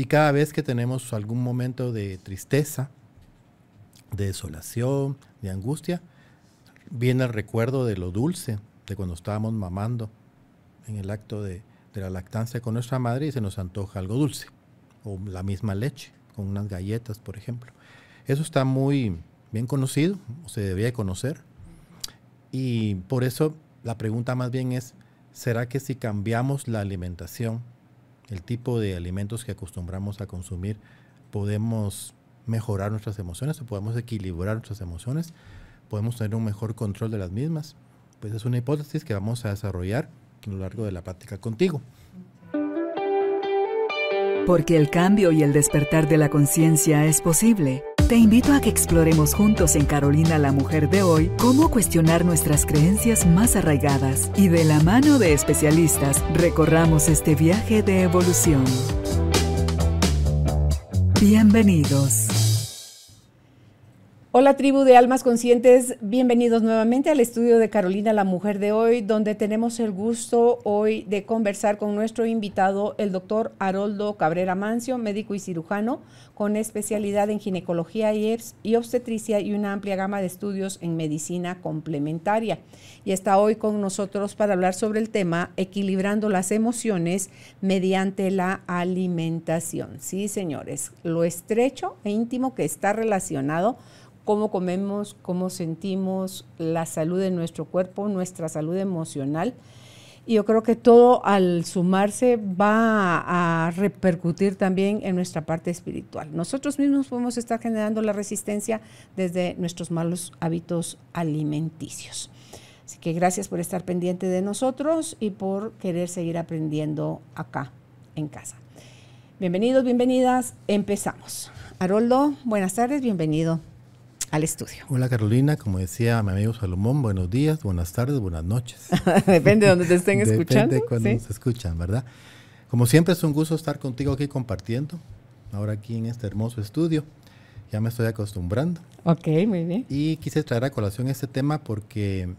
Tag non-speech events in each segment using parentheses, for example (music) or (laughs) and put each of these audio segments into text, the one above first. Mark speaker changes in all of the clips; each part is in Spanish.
Speaker 1: Y cada vez que tenemos algún momento de tristeza, de desolación, de angustia, viene el recuerdo de lo dulce, de cuando estábamos mamando en el acto de, la lactancia con nuestra madre y se nos antoja algo dulce, o la misma leche, con unas galletas, por ejemplo. Eso está muy bien conocido, o se debería conocer, y por eso la pregunta más bien es, ¿será que si cambiamos la alimentación, el tipo de alimentos que acostumbramos a consumir, podemos mejorar nuestras emociones o podemos equilibrar nuestras emociones, podemos tener un mejor control de las mismas. Pues es una hipótesis que vamos a desarrollar a lo largo de la práctica contigo. Porque
Speaker 2: el cambio y el despertar de la conciencia es posible. Te invito a que exploremos juntos en Carolina la Mujer de hoy cómo cuestionar nuestras creencias más arraigadas y de la mano de especialistas recorramos este viaje de evolución. Bienvenidos. Hola tribu de almas conscientes, bienvenidos nuevamente al estudio de Carolina la Mujer de hoy, donde tenemos el gusto hoy de conversar con nuestro invitado, el doctor Haroldo Cabrera Mancio, médico y cirujano, con especialidad en ginecología y obstetricia y una amplia gama de estudios en medicina complementaria. Y está hoy con nosotros para hablar sobre el tema equilibrando las emociones mediante la alimentación. Sí, señores, lo estrecho e íntimo que está relacionado cómo comemos, cómo sentimos, la salud de nuestro cuerpo, nuestra salud emocional. Y yo creo que todo al sumarse va a repercutir también en nuestra parte espiritual. Nosotros mismos podemos estar generando la resistencia desde nuestros malos hábitos alimenticios. Así que gracias por estar pendiente de nosotros y por querer seguir aprendiendo acá en casa. Bienvenidos, bienvenidas, empezamos. Haroldo, buenas tardes, bienvenido
Speaker 1: al estudio. Hola Carolina, como decía mi amigo Salomón, buenos días, buenas tardes, buenas noches. (laughs) Depende de donde te estén escuchando. Depende de cuando escuchan, ¿verdad? Como siempre es un gusto estar contigo aquí compartiendo, ahora aquí en este hermoso estudio. Ya me estoy acostumbrando. Ok, muy bien. Y quise traer a colación este tema porque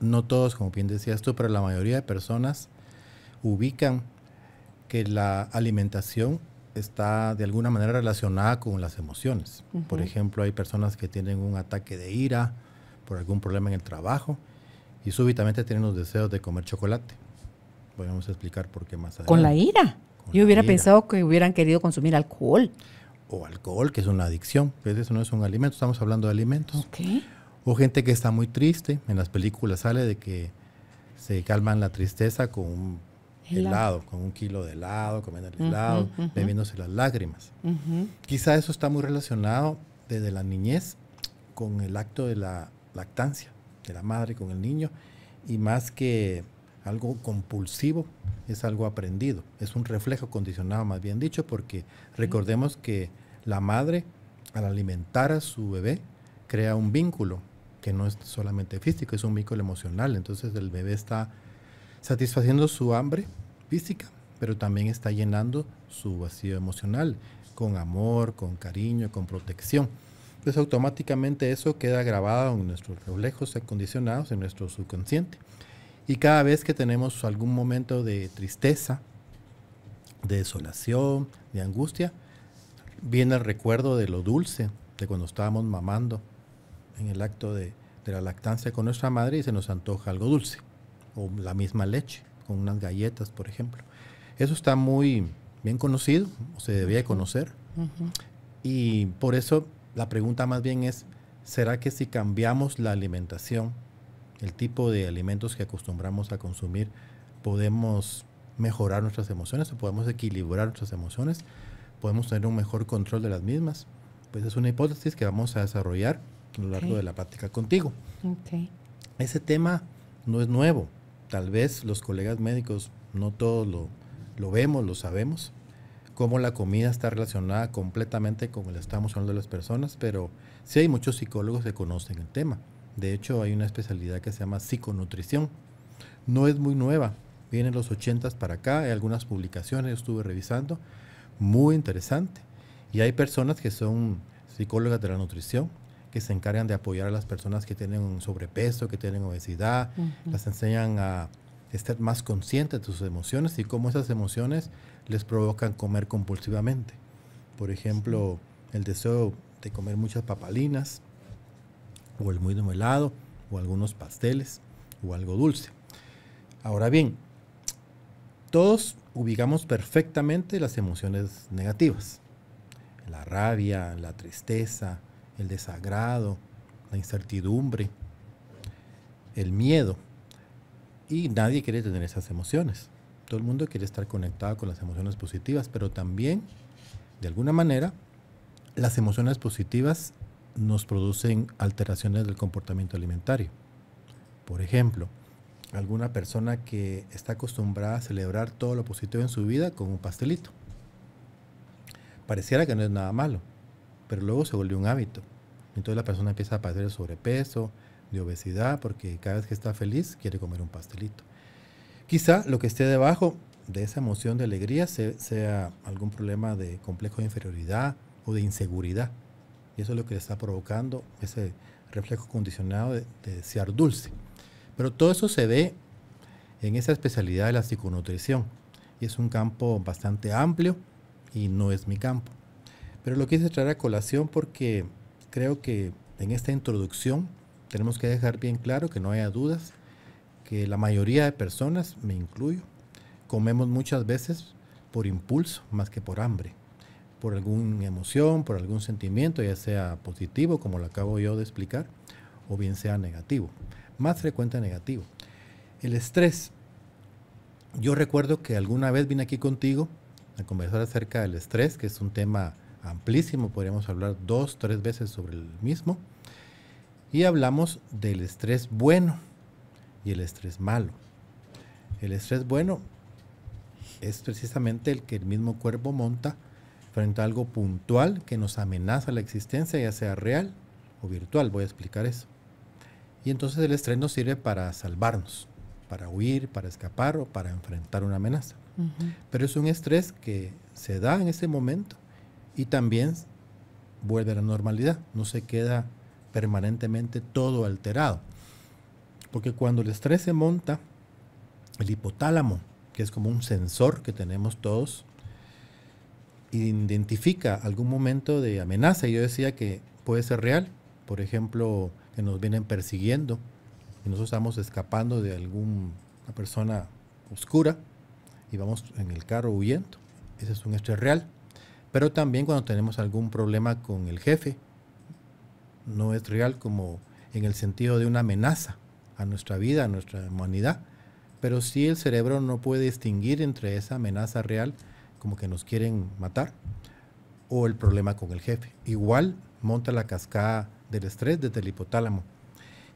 Speaker 1: no todos, como bien decías tú, pero la mayoría de personas ubican que la alimentación está de alguna manera relacionada con las emociones. Por ejemplo, hay personas que tienen un ataque de ira por algún problema en el trabajo y súbitamente tienen los deseos de comer chocolate. Podemos explicar por qué más adelante. ¿Con la ira? Yo hubiera pensado
Speaker 2: que hubieran querido consumir alcohol.
Speaker 1: O alcohol, que es una adicción. Pues eso no es un alimento, estamos hablando de alimentos. O gente que está muy triste. En las películas sale de que se calman la tristeza con un helado, con un kilo de helado, comiendo el helado, bebiéndose las lágrimas. Quizá eso está muy relacionado desde la niñez con el acto de la lactancia de la madre con el niño y más que algo compulsivo es algo aprendido, es un reflejo condicionado más bien dicho porque recordemos que la madre al alimentar a su bebé crea un vínculo que no es solamente físico, es un vínculo emocional, entonces el bebé está satisfaciendo su hambre física, pero también está llenando su vacío emocional con amor, con cariño, con protección. Entonces pues automáticamente eso queda grabado en nuestros reflejos acondicionados, en nuestro subconsciente. Y cada vez que tenemos algún momento de tristeza, de desolación, de angustia, viene el recuerdo de lo dulce, de cuando estábamos mamando en el acto de la lactancia con nuestra madre y se nos antoja algo dulce o la misma leche, con unas galletas, por ejemplo. Eso está muy bien conocido, o se debía conocer. Y por eso la pregunta más bien es, ¿será que si cambiamos la alimentación, el tipo de alimentos que acostumbramos a consumir, podemos mejorar nuestras emociones o podemos equilibrar nuestras emociones? ¿Podemos tener un mejor control de las mismas? Pues es una hipótesis que vamos a desarrollar a lo largo de la práctica contigo. Ese tema no es nuevo tal vez los colegas médicos, no todos lo, vemos, lo sabemos, cómo la comida está relacionada completamente con el estado emocional de las personas, pero sí hay muchos psicólogos que conocen el tema. De hecho, hay una especialidad que se llama psiconutrición. No es muy nueva, viene en los 80 para acá, hay algunas publicaciones, estuve revisando, muy interesante. Y hay personas que son psicólogas de la nutrición, que se encargan de apoyar a las personas que tienen sobrepeso, que tienen obesidad, las enseñan a estar más conscientes de sus emociones y cómo esas emociones les provocan comer compulsivamente. Por ejemplo, el deseo de comer muchas papalinas, o el muy helado, o algunos pasteles, o algo dulce. Ahora bien, todos ubicamos perfectamente las emociones negativas. La rabia, la tristeza, el desagrado, la incertidumbre, el miedo. Y nadie quiere tener esas emociones. Todo el mundo quiere estar conectado con las emociones positivas, pero también, de alguna manera, las emociones positivas nos producen alteraciones del comportamiento alimentario. Por ejemplo, alguna persona que está acostumbrada a celebrar todo lo positivo en su vida con un pastelito. Pareciera que no es nada malo, pero luego se volvió un hábito. Entonces la persona empieza a padecer sobrepeso, de obesidad, porque cada vez que está feliz quiere comer un pastelito. Quizá lo que esté debajo de esa emoción de alegría sea algún problema de complejo de inferioridad o de inseguridad. Y eso es lo que le está provocando ese reflejo condicionado de, de desear dulce. Pero todo eso se ve en esa especialidad de la psiconutrición. Y es un campo bastante amplio y no es mi campo. Pero lo quise traer a colación porque creo que en esta introducción tenemos que dejar bien claro que no haya dudas, que la mayoría de personas, me incluyo, comemos muchas veces por impulso más que por hambre, por alguna emoción, por algún sentimiento, ya sea positivo, como lo acabo yo de explicar, o bien sea negativo, más frecuente negativo. El estrés. Yo recuerdo que alguna vez vine aquí contigo a conversar acerca del estrés, que es un tema amplísimo, podríamos hablar dos, tres veces sobre el mismo. Y hablamos del estrés bueno y el estrés malo. El estrés bueno es precisamente el que el mismo cuerpo monta frente a algo puntual que nos amenaza la existencia, ya sea real o virtual. Voy a explicar eso. Y entonces el estrés nos sirve para salvarnos, para huir, para escapar o para enfrentar una amenaza. Pero es un estrés que se da en ese momento y también vuelve a la normalidad, no se queda permanentemente todo alterado. Porque cuando el estrés se monta, el hipotálamo, que es como un sensor que tenemos todos, identifica algún momento de amenaza. Yo decía que puede ser real, por ejemplo, que nos vienen persiguiendo y nosotros estamos escapando de alguna persona oscura y vamos en el carro huyendo. Ese es un estrés real. Pero también cuando tenemos algún problema con el jefe, no es real como en el sentido de una amenaza a nuestra vida, a nuestra humanidad, pero sí el cerebro no puede distinguir entre esa amenaza real, como que nos quieren matar, o el problema con el jefe. Igual monta la cascada del estrés desde el hipotálamo.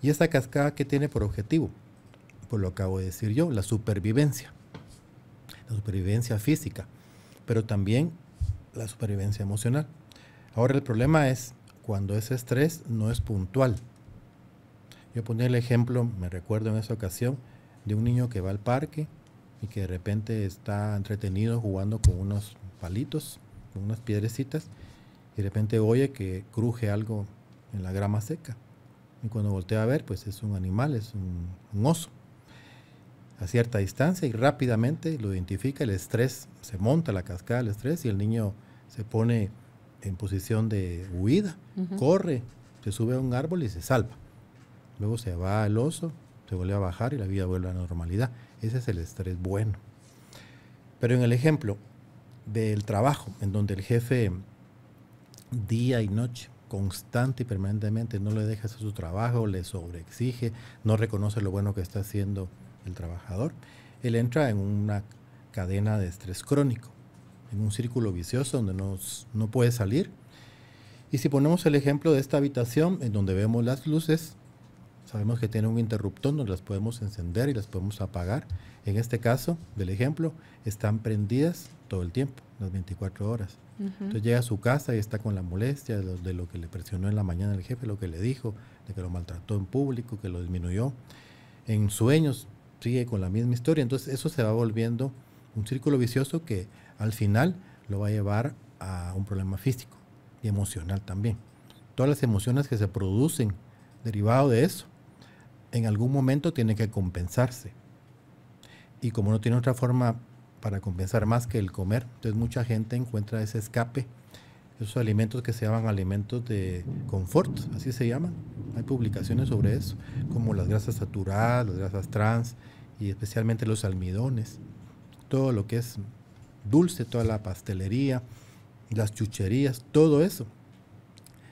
Speaker 1: Y esa cascada que tiene por objetivo, pues lo acabo de decir yo, la supervivencia, la supervivencia física, pero también la supervivencia emocional. Ahora el problema es cuando ese estrés no es puntual. Yo ponía el ejemplo, me recuerdo en esa ocasión, de un niño que va al parque y que de repente está entretenido jugando con unos palitos, con unas piedrecitas, y de repente oye que cruje algo en la grama seca. Y cuando voltea a ver, pues es un animal, es un, oso. A cierta distancia y rápidamente lo identifica, el estrés se monta la cascada del estrés y el niño se pone en posición de huida, corre, se sube a un árbol y se salva. Luego se va al oso, se vuelve a bajar y la vida vuelve a la normalidad. Ese es el estrés bueno. Pero en el ejemplo del trabajo, en donde el jefe día y noche, constante y permanentemente, no le deja hacer su trabajo, le sobreexige, no reconoce lo bueno que está haciendo el trabajador, él entra en una cadena de estrés crónico en un círculo vicioso donde no puede salir. Y si ponemos el ejemplo de esta habitación en donde vemos las luces, sabemos que tiene un interruptor donde las podemos encender y las podemos apagar. En este caso del ejemplo, están prendidas todo el tiempo, las 24 horas. Entonces llega a su casa y está con la molestia de lo, de lo, que le presionó en la mañana el jefe, lo que le dijo, de que lo maltrató en público, que lo disminuyó. En sueños sigue con la misma historia. Entonces eso se va volviendo un círculo vicioso que al final lo va a llevar a un problema físico y emocional también. Todas las emociones que se producen derivado de eso, en algún momento tienen que compensarse. Y como no tiene otra forma para compensar más que el comer, entonces mucha gente encuentra ese escape, esos alimentos que se llaman alimentos de confort, así se llaman. Hay publicaciones sobre eso, como las grasas saturadas, las grasas trans y especialmente los almidones, todo lo que es dulce, toda la pastelería, las chucherías, todo eso.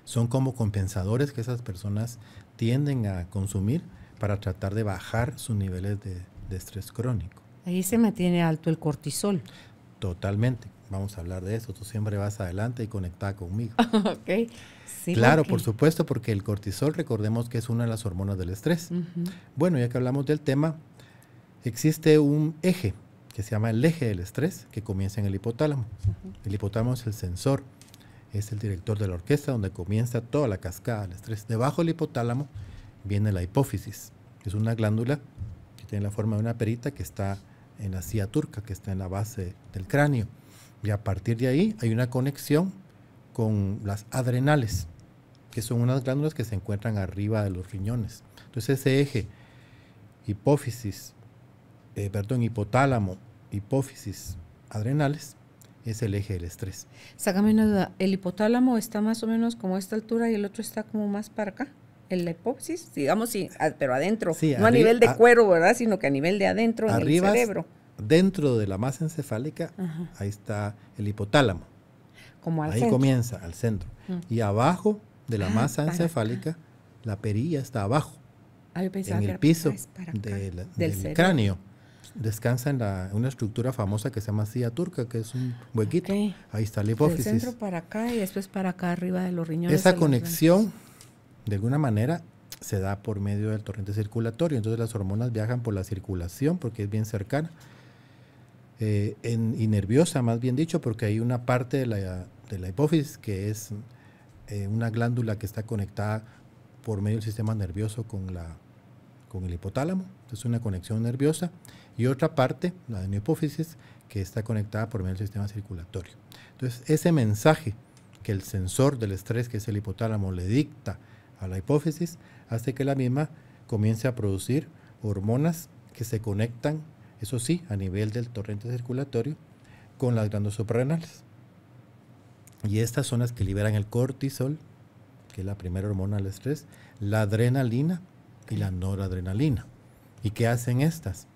Speaker 1: Son como compensadores que esas personas tienden a consumir para tratar de bajar sus niveles de, estrés crónico. Ahí se mantiene alto el cortisol. Totalmente. Vamos a hablar de eso. Tú siempre vas adelante y conectada conmigo.
Speaker 2: (laughs) ok. claro, por
Speaker 1: supuesto, porque el cortisol, recordemos que es una de las hormonas del estrés. Bueno, ya que hablamos del tema, existe un eje que se llama el eje del estrés, que comienza en el hipotálamo. El hipotálamo es el sensor, es el director de la orquesta donde comienza toda la cascada del estrés. Debajo del hipotálamo viene la hipófisis, que es una glándula que tiene la forma de una perita que está en la silla turca, que está en la base del cráneo. Y a partir de ahí hay una conexión con las adrenales, que son unas glándulas que se encuentran arriba de los riñones. Entonces ese eje, hipófisis, eh, perdón, hipotálamo, hipófisis adrenales es el eje del estrés.
Speaker 2: Sácame una duda, ¿el hipotálamo está más o menos como a esta altura y el otro está como más para acá? ¿En la hipófisis? Digamos, sí, pero adentro, no a nivel de cuero, ¿verdad? Sino que a nivel de adentro del cerebro.
Speaker 1: Dentro de la masa encefálica, ahí está el hipotálamo. ahí comienza, al centro. Mm. Y abajo de la ah, masa encefálica, la perilla está abajo. Ah, en el piso del cráneo descansa en una estructura famosa que se llama silla turca, que es un huequito. Ahí está la hipófisis. centro
Speaker 2: para acá y después para acá arriba de los riñones. Esa conexión,
Speaker 1: de alguna manera, se da por medio del torrente circulatorio. Entonces las hormonas viajan por la circulación porque es bien cercana. Eh, y nerviosa, más bien dicho, porque hay una parte de la, de hipófisis que es eh, una glándula que está conectada por medio del sistema nervioso con, con el hipotálamo. Es una conexión nerviosa y otra parte, la de hipófisis, que está conectada por medio del sistema circulatorio. Entonces, ese mensaje que el sensor del estrés, que es el hipotálamo, le dicta a la hipófisis, hace que la misma comience a producir hormonas que se conectan, eso sí, a nivel del torrente circulatorio, con las glándulas suprarrenales. Y estas son las que liberan el cortisol, que es la primera hormona del estrés, la adrenalina y la noradrenalina. ¿Y qué hacen estas?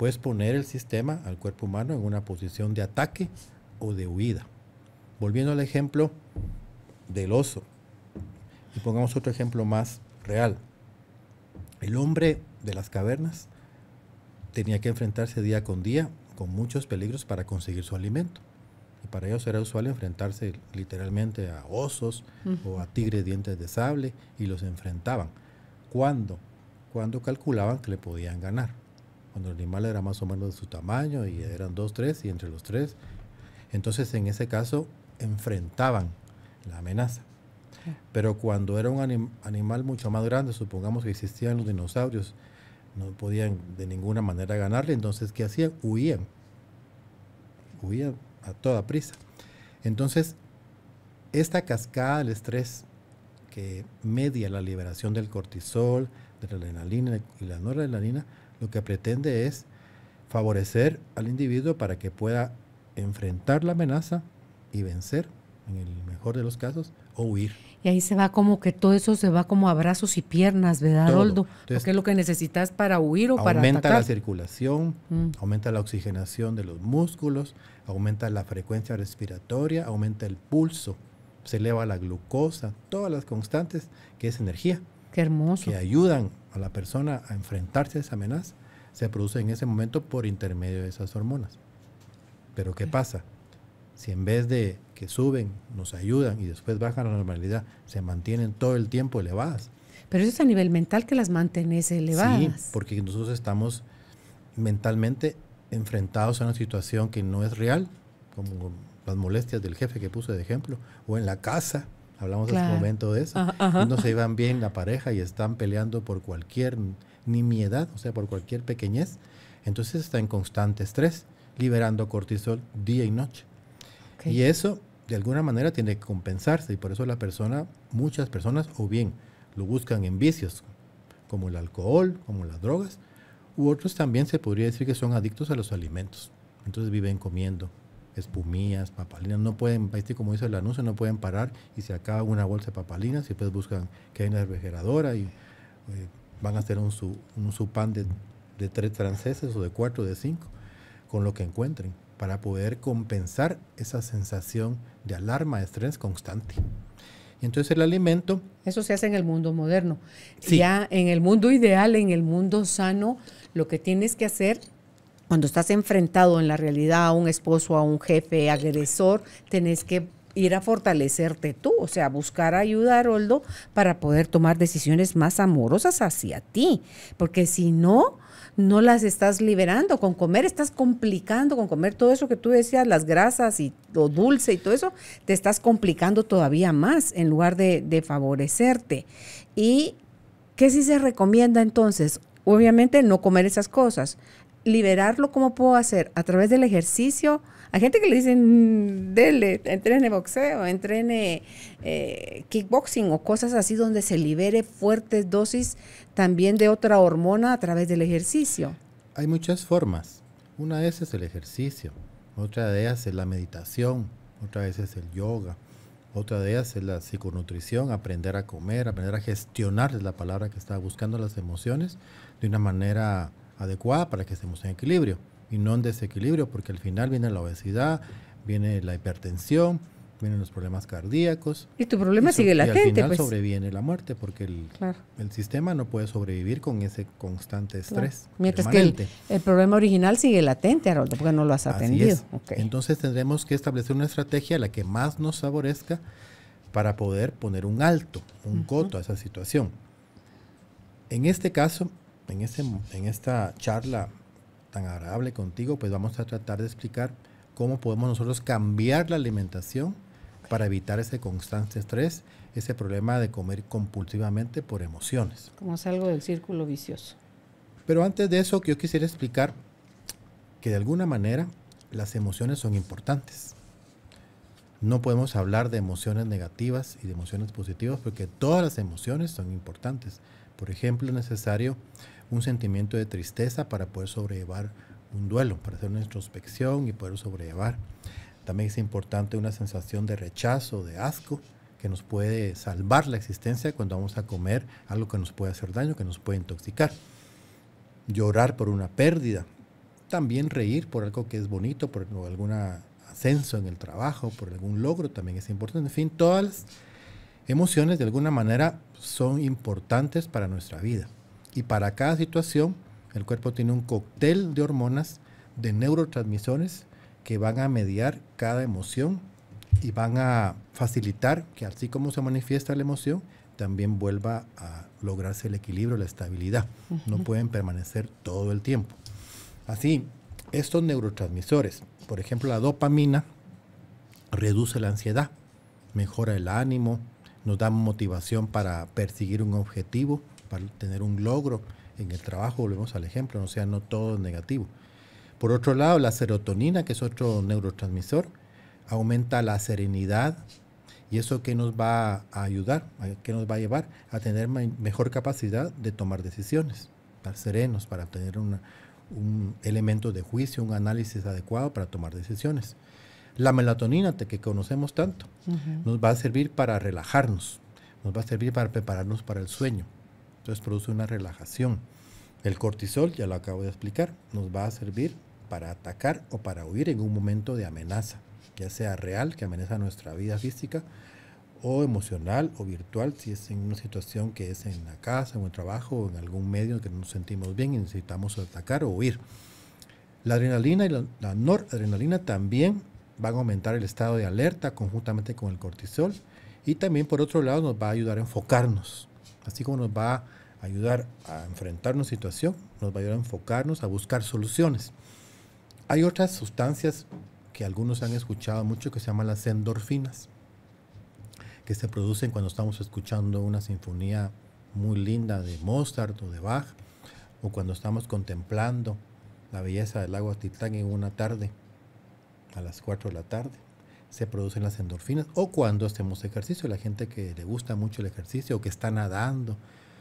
Speaker 1: puedes poner el sistema, al cuerpo humano, en una posición de ataque o de huida. Volviendo al ejemplo del oso, y pongamos otro ejemplo más real. El hombre de las cavernas tenía que enfrentarse día con día con muchos peligros para conseguir su alimento. Y para ellos era usual enfrentarse literalmente a osos o a tigres dientes de sable y los enfrentaban ¿Cuándo? cuando calculaban que le podían ganar cuando el animal era más o menos de su tamaño y eran dos, tres, y entre los tres. Entonces, en ese caso, enfrentaban la amenaza. Pero cuando era un animal mucho más grande, supongamos que existían los dinosaurios, no podían de ninguna manera ganarle, entonces, ¿qué hacían? Huían. Huían a toda prisa. Entonces, esta cascada del estrés que media la liberación del cortisol, de la adrenalina y la noradrenalina, lo que pretende es favorecer al individuo para que pueda enfrentar la amenaza y vencer, en el mejor de los casos, o huir.
Speaker 2: Y ahí se va como que todo eso se va como a brazos y piernas, ¿verdad, Roldo? Porque es lo que necesitas para huir o para atacar? Aumenta la
Speaker 1: circulación, mm. aumenta la oxigenación de los músculos, aumenta la frecuencia respiratoria, aumenta el pulso, se eleva la glucosa, todas las constantes que es energía. Qué hermoso. Que ayudan a la persona a enfrentarse a esa amenaza se produce en ese momento por intermedio de esas hormonas. Pero ¿qué pasa? Si en vez de que suben, nos ayudan y después bajan a la normalidad, se mantienen todo el tiempo elevadas.
Speaker 2: Pero eso es a nivel mental que las mantienes elevadas.
Speaker 1: Sí, porque nosotros estamos mentalmente enfrentados a una situación que no es real, como las molestias del jefe que puse de ejemplo, o en la casa, Hablamos hace momento de eso. No se iban bien la pareja y están peleando por cualquier nimiedad, o sea, por cualquier pequeñez. Entonces está en constante estrés, liberando cortisol día y noche. Y eso, de alguna manera, tiene que compensarse. Y por eso la persona, muchas personas, o bien lo buscan en vicios, como el alcohol, como las drogas, u otros también se podría decir que son adictos a los alimentos. Entonces viven comiendo, espumillas, papalinas, no pueden, como dice el anuncio, no pueden parar y se acaba una bolsa de papalinas y después buscan que hay una refrigeradora y eh, van a hacer un, su, un supán de, tres franceses o de cuatro, de cinco, con lo que encuentren, para poder compensar esa sensación de alarma, de estrés constante. Y entonces el alimento... Eso se hace en el mundo moderno. Ya
Speaker 2: en el mundo ideal, en el mundo sano, lo que tienes que hacer cuando estás enfrentado en la realidad a un esposo, a un jefe agresor, tenés que ir a fortalecerte tú, o sea, buscar ayuda, Oldo, para poder tomar decisiones más amorosas hacia ti, porque si no, no las estás liberando con comer, estás complicando con comer todo eso que tú decías, las grasas y lo dulce y todo eso, te estás complicando todavía más en lugar de, de favorecerte. ¿Y qué sí se recomienda entonces? Obviamente no comer esas cosas, liberarlo, ¿cómo puedo hacer? A través del ejercicio. Hay gente que le dicen, mm, dele, entrene boxeo, entrene eh, kickboxing o cosas así donde se libere fuertes dosis también de otra hormona a través del ejercicio.
Speaker 1: Hay muchas formas. Una de esas es el ejercicio, otra de ellas es la meditación, otra de es el yoga, otra de ellas es la psiconutrición, aprender a comer, aprender a gestionar es la palabra que está buscando las emociones de una manera adecuada para que estemos en equilibrio y no en desequilibrio, porque al final viene la obesidad, viene la hipertensión, vienen los problemas cardíacos. Y tu problema sigue latente. Y al final pues. sobreviene la muerte porque el, el, sistema no puede sobrevivir con ese constante estrés. Mientras que el,
Speaker 2: problema original sigue latente, Haroldo, porque no lo has atendido.
Speaker 1: Entonces tendremos que establecer una estrategia la que más nos favorezca para poder poner un alto, un coto a esa situación. En este caso, en, en esta charla tan agradable contigo, pues vamos a tratar de explicar cómo podemos nosotros cambiar la alimentación para evitar ese constante estrés, ese problema de comer compulsivamente por emociones.
Speaker 2: Como salgo del círculo vicioso.
Speaker 1: Pero antes de eso, yo quisiera explicar que de alguna manera las emociones son importantes. No podemos hablar de emociones negativas y de emociones positivas porque todas las emociones son importantes. Por ejemplo, es necesario un sentimiento de tristeza para poder sobrellevar un duelo, para hacer una introspección y poder sobrellevar. También es importante una sensación de rechazo, de asco, que nos puede salvar la existencia cuando vamos a comer algo que nos puede hacer daño, que nos puede intoxicar. Llorar por una pérdida. También reír por algo que es bonito, por algún ascenso en el trabajo, por algún logro también es importante. En fin, todas las emociones de alguna manera son importantes para nuestra vida. Y para cada situación, el cuerpo tiene un cóctel de hormonas, de neurotransmisores que van a mediar cada emoción y van a facilitar que así como se manifiesta la emoción, también vuelva a lograrse el equilibrio, la estabilidad. No pueden permanecer todo el tiempo. Así, estos neurotransmisores, por ejemplo, la dopamina reduce la ansiedad, mejora el ánimo, nos da motivación para perseguir un objetivo, para tener un logro en el trabajo, volvemos al ejemplo, no sea, no todo es negativo. Por otro lado, la serotonina, que es otro neurotransmisor, aumenta la serenidad y eso que nos va a ayudar, que nos va a llevar a tener mejor capacidad de tomar decisiones, para serenos, para tener un elemento de juicio, un análisis adecuado para tomar decisiones. La melatonina que conocemos tanto nos va a servir para relajarnos, nos va a servir para prepararnos para el sueño entonces produce una relajación. El cortisol, ya lo acabo de explicar, nos va a servir para atacar o para huir en un momento de amenaza, ya sea real, que amenaza nuestra vida física, o emocional o virtual, si es en una situación que es en la casa, en el trabajo, o en algún medio que no nos sentimos bien y necesitamos atacar o huir. La adrenalina y la noradrenalina también van a aumentar el estado de alerta conjuntamente con el cortisol y también por otro lado nos va a ayudar a enfocarnos Así como nos va a ayudar a enfrentar una situación, nos va a ayudar a enfocarnos, a buscar soluciones. Hay otras sustancias que algunos han escuchado mucho que se llaman las endorfinas, que se producen cuando estamos escuchando una sinfonía muy linda de Mozart o de Bach, o cuando estamos contemplando la belleza del lago Titán en una tarde, a las 4 de la tarde se producen las endorfinas o cuando hacemos ejercicio, la gente que le gusta mucho el ejercicio o que está nadando,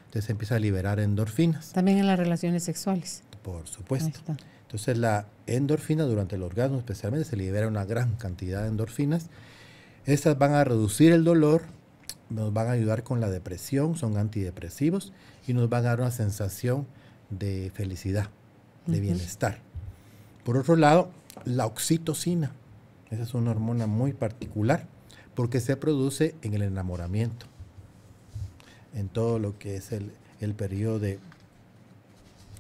Speaker 1: entonces empieza a liberar endorfinas. También en las relaciones sexuales. Por supuesto. Entonces la endorfina durante el orgasmo especialmente se libera una gran cantidad de endorfinas. Estas van a reducir el dolor, nos van a ayudar con la depresión, son antidepresivos y nos van a dar una sensación de felicidad, de bienestar. Por otro lado, la oxitocina esa es una hormona muy particular porque se produce en el enamoramiento, en todo lo que es el, periodo de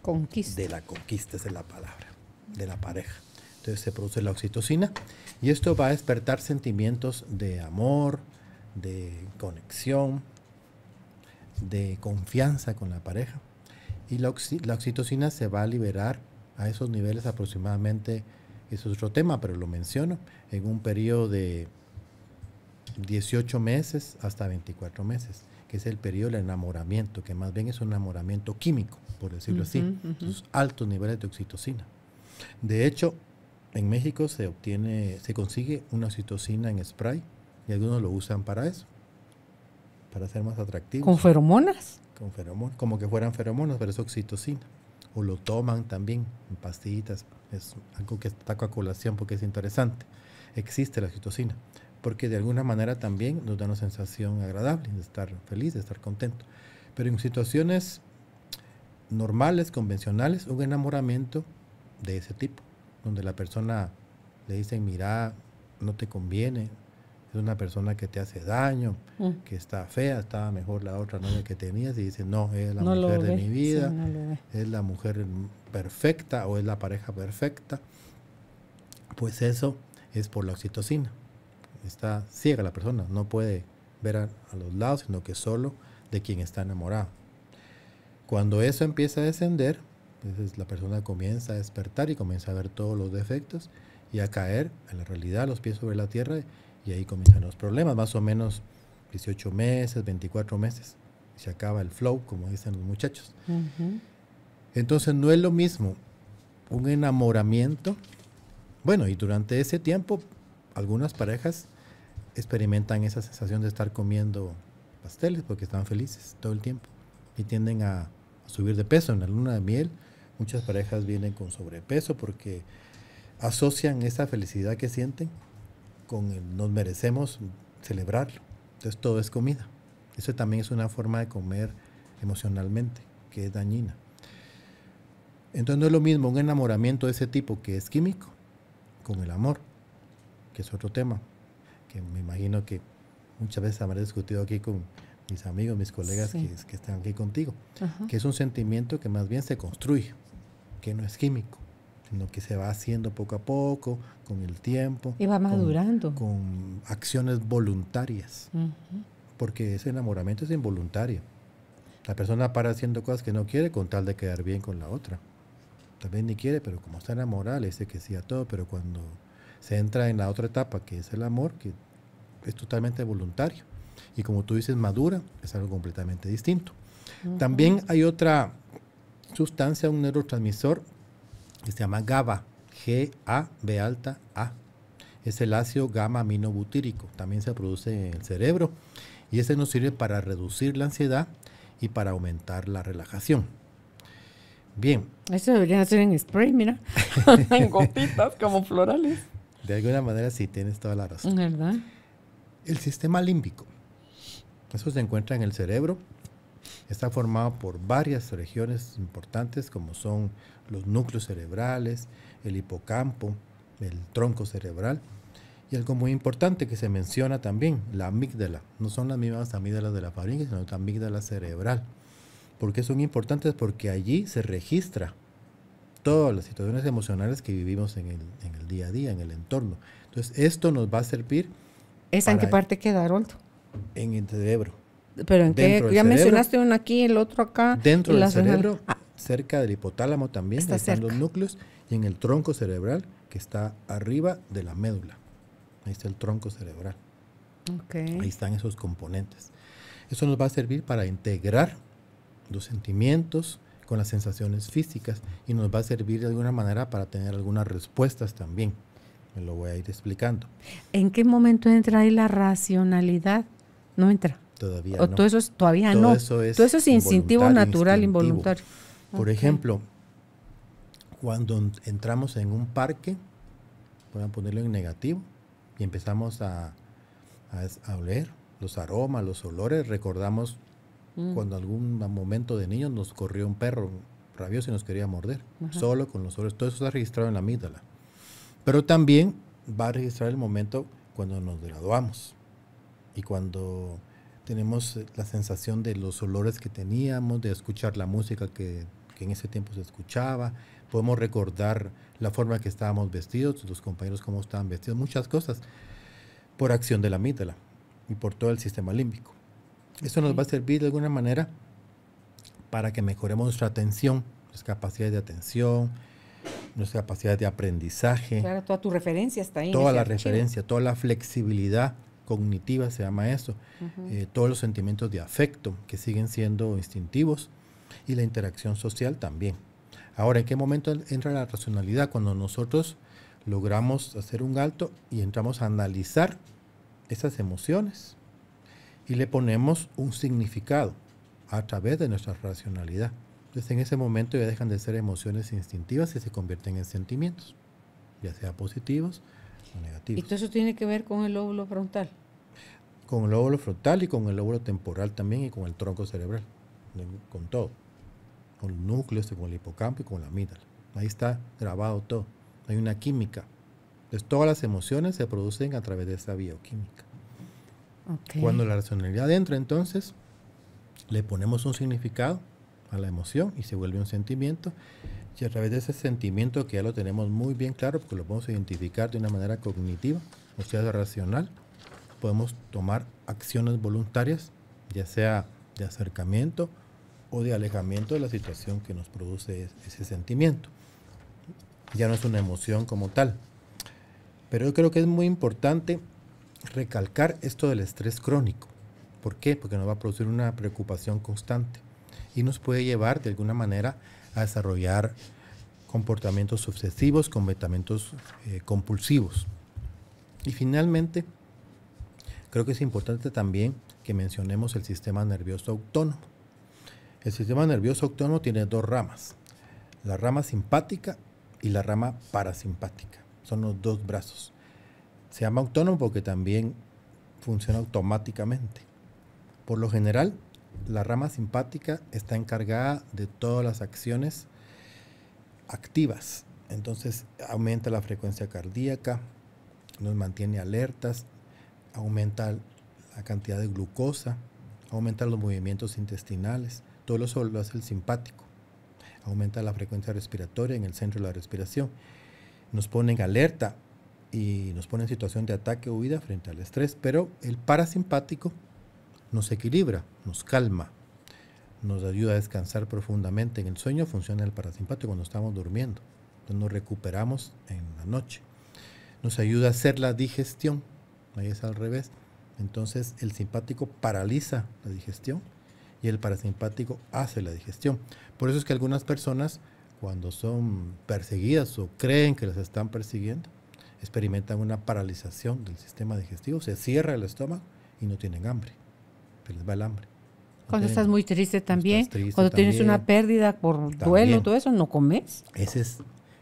Speaker 1: conquista. De la conquista, esa es la palabra, de la pareja. Entonces se produce la oxitocina y esto va a despertar sentimientos de amor, de conexión, de confianza con la pareja. Y la oxitocina se va a liberar a esos niveles aproximadamente eso es otro tema, pero lo menciono, en un periodo de 18 meses hasta 24 meses, que es el periodo del enamoramiento, que más bien es un enamoramiento químico, por decirlo así, altos niveles de oxitocina. De hecho, en México se obtiene, se consigue una oxitocina en spray y algunos lo usan para eso, para ser más atractivos. ¿Con
Speaker 2: feromonas?
Speaker 1: Con feromonas, como que fueran feromonas, pero es oxitocina o lo toman también en pastillitas. Es algo que está a colación porque es interesante. Existe la citocina porque de alguna manera también nos da una sensación agradable de estar feliz, de estar contento. Pero en situaciones normales, convencionales, un enamoramiento de ese tipo, donde la persona le dice, mira, no te conviene, es una persona que te hace daño, mm. que está fea, estaba mejor la otra novia que tenías y dice no, es la mujer de mi vida, es la mujer perfecta o es la pareja perfecta, pues eso es por la oxitocina. Está ciega la persona, no puede ver a, los lados, sino que solo de quien está enamorado. Cuando eso empieza a descender, entonces la persona comienza a despertar y comienza a ver todos los defectos y a caer en la realidad, los pies sobre la tierra y ahí comienzan los problemas, más o menos 18 meses, 24 meses. se acaba el flow, como dicen los muchachos. Entonces no es lo mismo un enamoramiento. Bueno, y durante ese tiempo algunas parejas experimentan esa sensación de estar comiendo pasteles porque están felices todo el tiempo y tienden a subir de peso. En la luna de miel muchas parejas vienen con sobrepeso porque asocian esa felicidad que sienten con el, nos merecemos celebrarlo. Entonces todo es comida. Eso también es una forma de comer emocionalmente, que es dañina. Entonces no es lo mismo un enamoramiento de ese tipo que es químico, con el amor, que es otro tema, que me imagino que muchas veces habré discutido aquí con mis amigos, mis colegas que, están aquí contigo, que es un sentimiento que más bien se construye, que no es químico sino que se va haciendo poco a poco, con el tiempo. Y va madurando. Con, acciones voluntarias, porque ese enamoramiento es involuntario. La persona para haciendo cosas que no quiere con tal de quedar bien con la otra. También ni quiere, pero como está enamorada, le dice que sí a todo, pero cuando se entra en la otra etapa, que es el amor, que es totalmente voluntario. Y como tú dices, madura, es algo completamente distinto. También hay otra sustancia, un neurotransmisor se llama GABA, G-A-B alta A. Es el ácido gamma aminobutírico, también se produce en el cerebro y ese nos sirve para reducir la ansiedad y para aumentar la relajación. Bien.
Speaker 2: Eso debería hacer en spray, mira, (laughs) en gotitas
Speaker 1: como florales. De alguna manera sí, tienes toda la razón. ¿Verdad? El sistema límbico. Eso se encuentra en el cerebro Está formado por varias regiones importantes como son los núcleos cerebrales, el hipocampo, el tronco cerebral y algo muy importante que se menciona también, la amígdala. No son las mismas amígdalas de la faringe, sino la amígdala cerebral. ¿Por qué son importantes? Porque allí se registra todas las situaciones emocionales que vivimos en el, día a día, en el entorno. Entonces, esto nos va a servir. ¿Esa en qué parte queda, Aroldo? En el cerebro. Pero en qué, ya mencionaste
Speaker 2: uno aquí, el otro acá. Dentro del cerebro,
Speaker 1: ah. cerca del hipotálamo también, están los núcleos, y en el tronco cerebral, que está arriba de la médula. Ahí está el tronco cerebral. Ahí están esos componentes. Eso nos va a servir para integrar los sentimientos con las sensaciones físicas y nos va a servir de alguna manera para tener algunas respuestas también. Me lo voy a ir explicando.
Speaker 2: ¿En qué momento entra ahí la racionalidad? No entra.
Speaker 1: Todavía no. Todo eso es, todavía no. todo eso es instintivo natural, involuntario. Por ejemplo, cuando entramos en un parque, voy a ponerlo en negativo, y empezamos a, a, oler los aromas, los olores, recordamos cuando mm. cuando algún momento de niños nos corrió un perro rabioso y nos quería morder, solo con los olores. Todo eso está registrado en la amígdala. Pero también va a registrar el momento cuando nos graduamos y cuando tenemos eh, la sensación de los olores que teníamos, de escuchar la música que, en ese tiempo se escuchaba, podemos recordar la forma que estábamos vestidos, los compañeros cómo estaban vestidos, muchas cosas, por acción de la amígdala y por todo el sistema límbico. Eso nos va a servir de alguna manera para que mejoremos nuestra atención, nuestras capacidades de atención, nuestras capacidades de aprendizaje.
Speaker 2: Claro, toda tu referencia está ahí. Toda la referencia,
Speaker 1: toda la flexibilidad cognitiva, se llama eso, eh, todos los sentimientos de afecto que siguen siendo instintivos y la interacción social también. Ahora, ¿en qué momento entra la racionalidad? Cuando nosotros logramos hacer un alto y entramos a analizar esas emociones y le ponemos un significado a través de nuestra racionalidad. Entonces en ese momento ya dejan de ser emociones instintivas y se convierten en sentimientos, ya sea positivos ¿Y todo eso
Speaker 2: tiene que ver con el lóbulo frontal?
Speaker 1: Con el lóbulo frontal y con el lóbulo temporal también y con el tronco cerebral, con todo. Con el núcleo, este, con el hipocampo y con la amígdala. Ahí está grabado todo. Hay una química. Entonces todas las emociones se producen a través de esa bioquímica. Cuando la racionalidad entra entonces, le ponemos un significado a la emoción y se vuelve un sentimiento y a través de ese sentimiento que ya lo tenemos muy bien claro, porque lo podemos identificar de una manera cognitiva, o sea, racional, podemos tomar acciones voluntarias, ya sea de acercamiento o de alejamiento de la situación que nos produce ese sentimiento. Ya no es una emoción como tal. Pero yo creo que es muy importante recalcar esto del estrés crónico. ¿Por qué? Porque nos va a producir una preocupación constante y nos puede llevar de alguna manera a desarrollar comportamientos obsesivos, comportamientos eh, compulsivos. Y finalmente, creo que es importante también que mencionemos el sistema nervioso autónomo. El sistema nervioso autónomo tiene dos ramas, la rama simpática y la rama parasimpática. Son los dos brazos. Se llama autónomo porque también funciona automáticamente. Por lo general, la rama simpática está encargada de todas las acciones activas. Entonces aumenta la frecuencia cardíaca, nos mantiene alertas, aumenta la cantidad de glucosa, aumenta los movimientos intestinales, todo eso lo hace el simpático. Aumenta la frecuencia respiratoria en el centro de la respiración. Nos pone en alerta y nos pone en situación de ataque o huida frente al estrés, pero el parasimpático nos equilibra, nos calma, nos ayuda a descansar profundamente. En el sueño funciona el parasimpático cuando estamos durmiendo. Entonces nos recuperamos en la noche. Nos ayuda a hacer la digestión. Ahí es al revés. Entonces el simpático paraliza la digestión y el parasimpático hace la digestión. Por eso es que algunas personas cuando son perseguidas o creen que las están persiguiendo, experimentan una paralización del sistema digestivo, se cierra el estómago y no tienen hambre les va el hambre. Cuando estás
Speaker 2: muy triste también, cuando tienes una pérdida por duelo, todo eso, no comes.
Speaker 1: Ese es,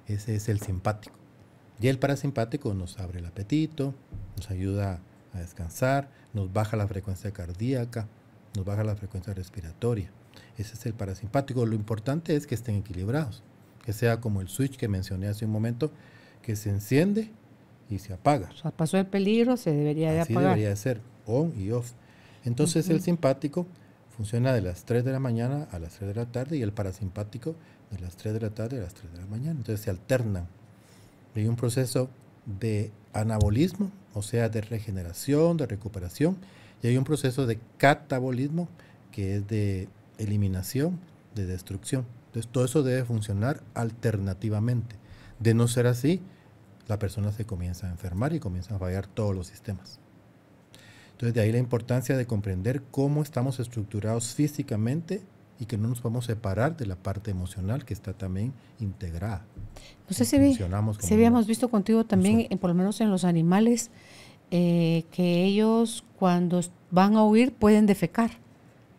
Speaker 1: ese es el simpático. Y el parasimpático nos abre el apetito, nos ayuda a descansar, nos baja la frecuencia cardíaca, nos baja la frecuencia respiratoria. Ese es el parasimpático. Lo importante es que estén equilibrados, que sea como el switch que mencioné hace un momento, que se enciende y se apaga.
Speaker 2: pasó el peligro, se debería de apagar. debería de
Speaker 1: ser, on y off. Entonces el simpático funciona de las 3 de la mañana a las 3 de la tarde y el parasimpático de las 3 de la tarde a las 3 de la mañana. Entonces se alternan. Hay un proceso de anabolismo, o sea, de regeneración, de recuperación, y hay un proceso de catabolismo, que es de eliminación, de destrucción. Entonces todo eso debe funcionar alternativamente. De no ser así, la persona se comienza a enfermar y comienza a fallar todos los sistemas. Entonces de ahí la importancia de comprender cómo estamos estructurados físicamente y que no nos podemos separar de la parte emocional que está también integrada. No sé si, si habíamos
Speaker 2: visto contigo también, eh, por lo menos en los animales, eh, que ellos cuando van a huir pueden defecar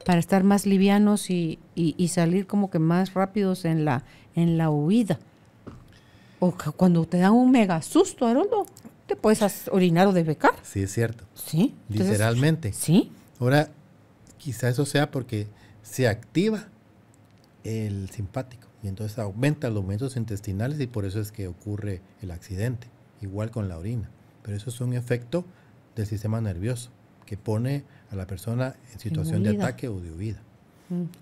Speaker 2: para estar más livianos y, salir como que más rápidos en la, en la huida. O cuando te dan un mega susto, Haroldo te puedes orinar o desbecar.
Speaker 1: Sí, es cierto. Sí. Literalmente. Sí. Ahora, quizá eso sea porque se activa el simpático y entonces aumenta los movimientos intestinales y por eso es que ocurre el accidente, igual con la orina. Pero eso es un efecto del sistema nervioso que pone a la persona en situación de, ataque o de huida.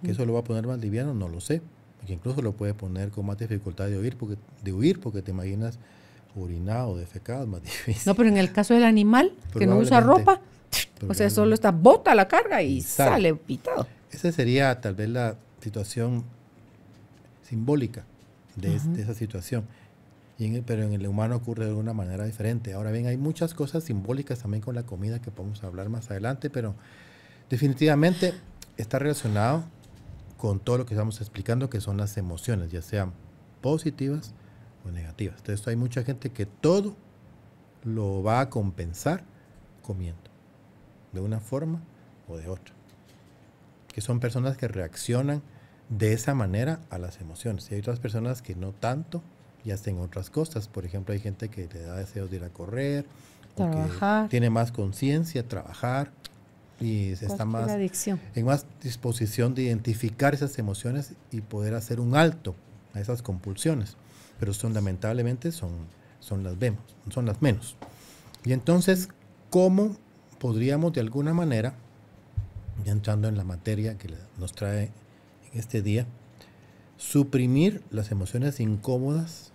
Speaker 1: Que eso lo va a poner más liviano, no lo sé. Porque incluso lo puede poner con más dificultad de porque, de huir porque te imaginas urinado, o es más (laughs) difícil. No,
Speaker 2: pero en el caso del animal que no usa ropa, o sea, solo está bota la carga y, sale.
Speaker 1: pitado. Esa sería tal vez la situación simbólica de, esa situación. pero en el humano ocurre de alguna manera diferente. Ahora bien, hay muchas cosas simbólicas también con la comida que podemos hablar más adelante, pero definitivamente está relacionado con todo lo que estamos explicando, que son las emociones, ya sean positivas, pues, negativas. Entonces hay mucha gente que todo lo va a compensar comiendo, de una forma o de otra. Que son personas que reaccionan de esa manera a las emociones. Y hay otras personas que no tanto y hacen otras cosas. Por ejemplo, hay gente que le da deseos de ir a correr,
Speaker 2: trabajar.
Speaker 1: tiene más conciencia, trabajar y está más en más disposición de identificar esas emociones y poder hacer un alto a esas compulsiones pero son lamentablemente son, son, las, vemos, son las menos. Y entonces, ¿cómo podríamos de alguna manera, ya entrando en la materia que nos trae en este día, suprimir las emociones incómodas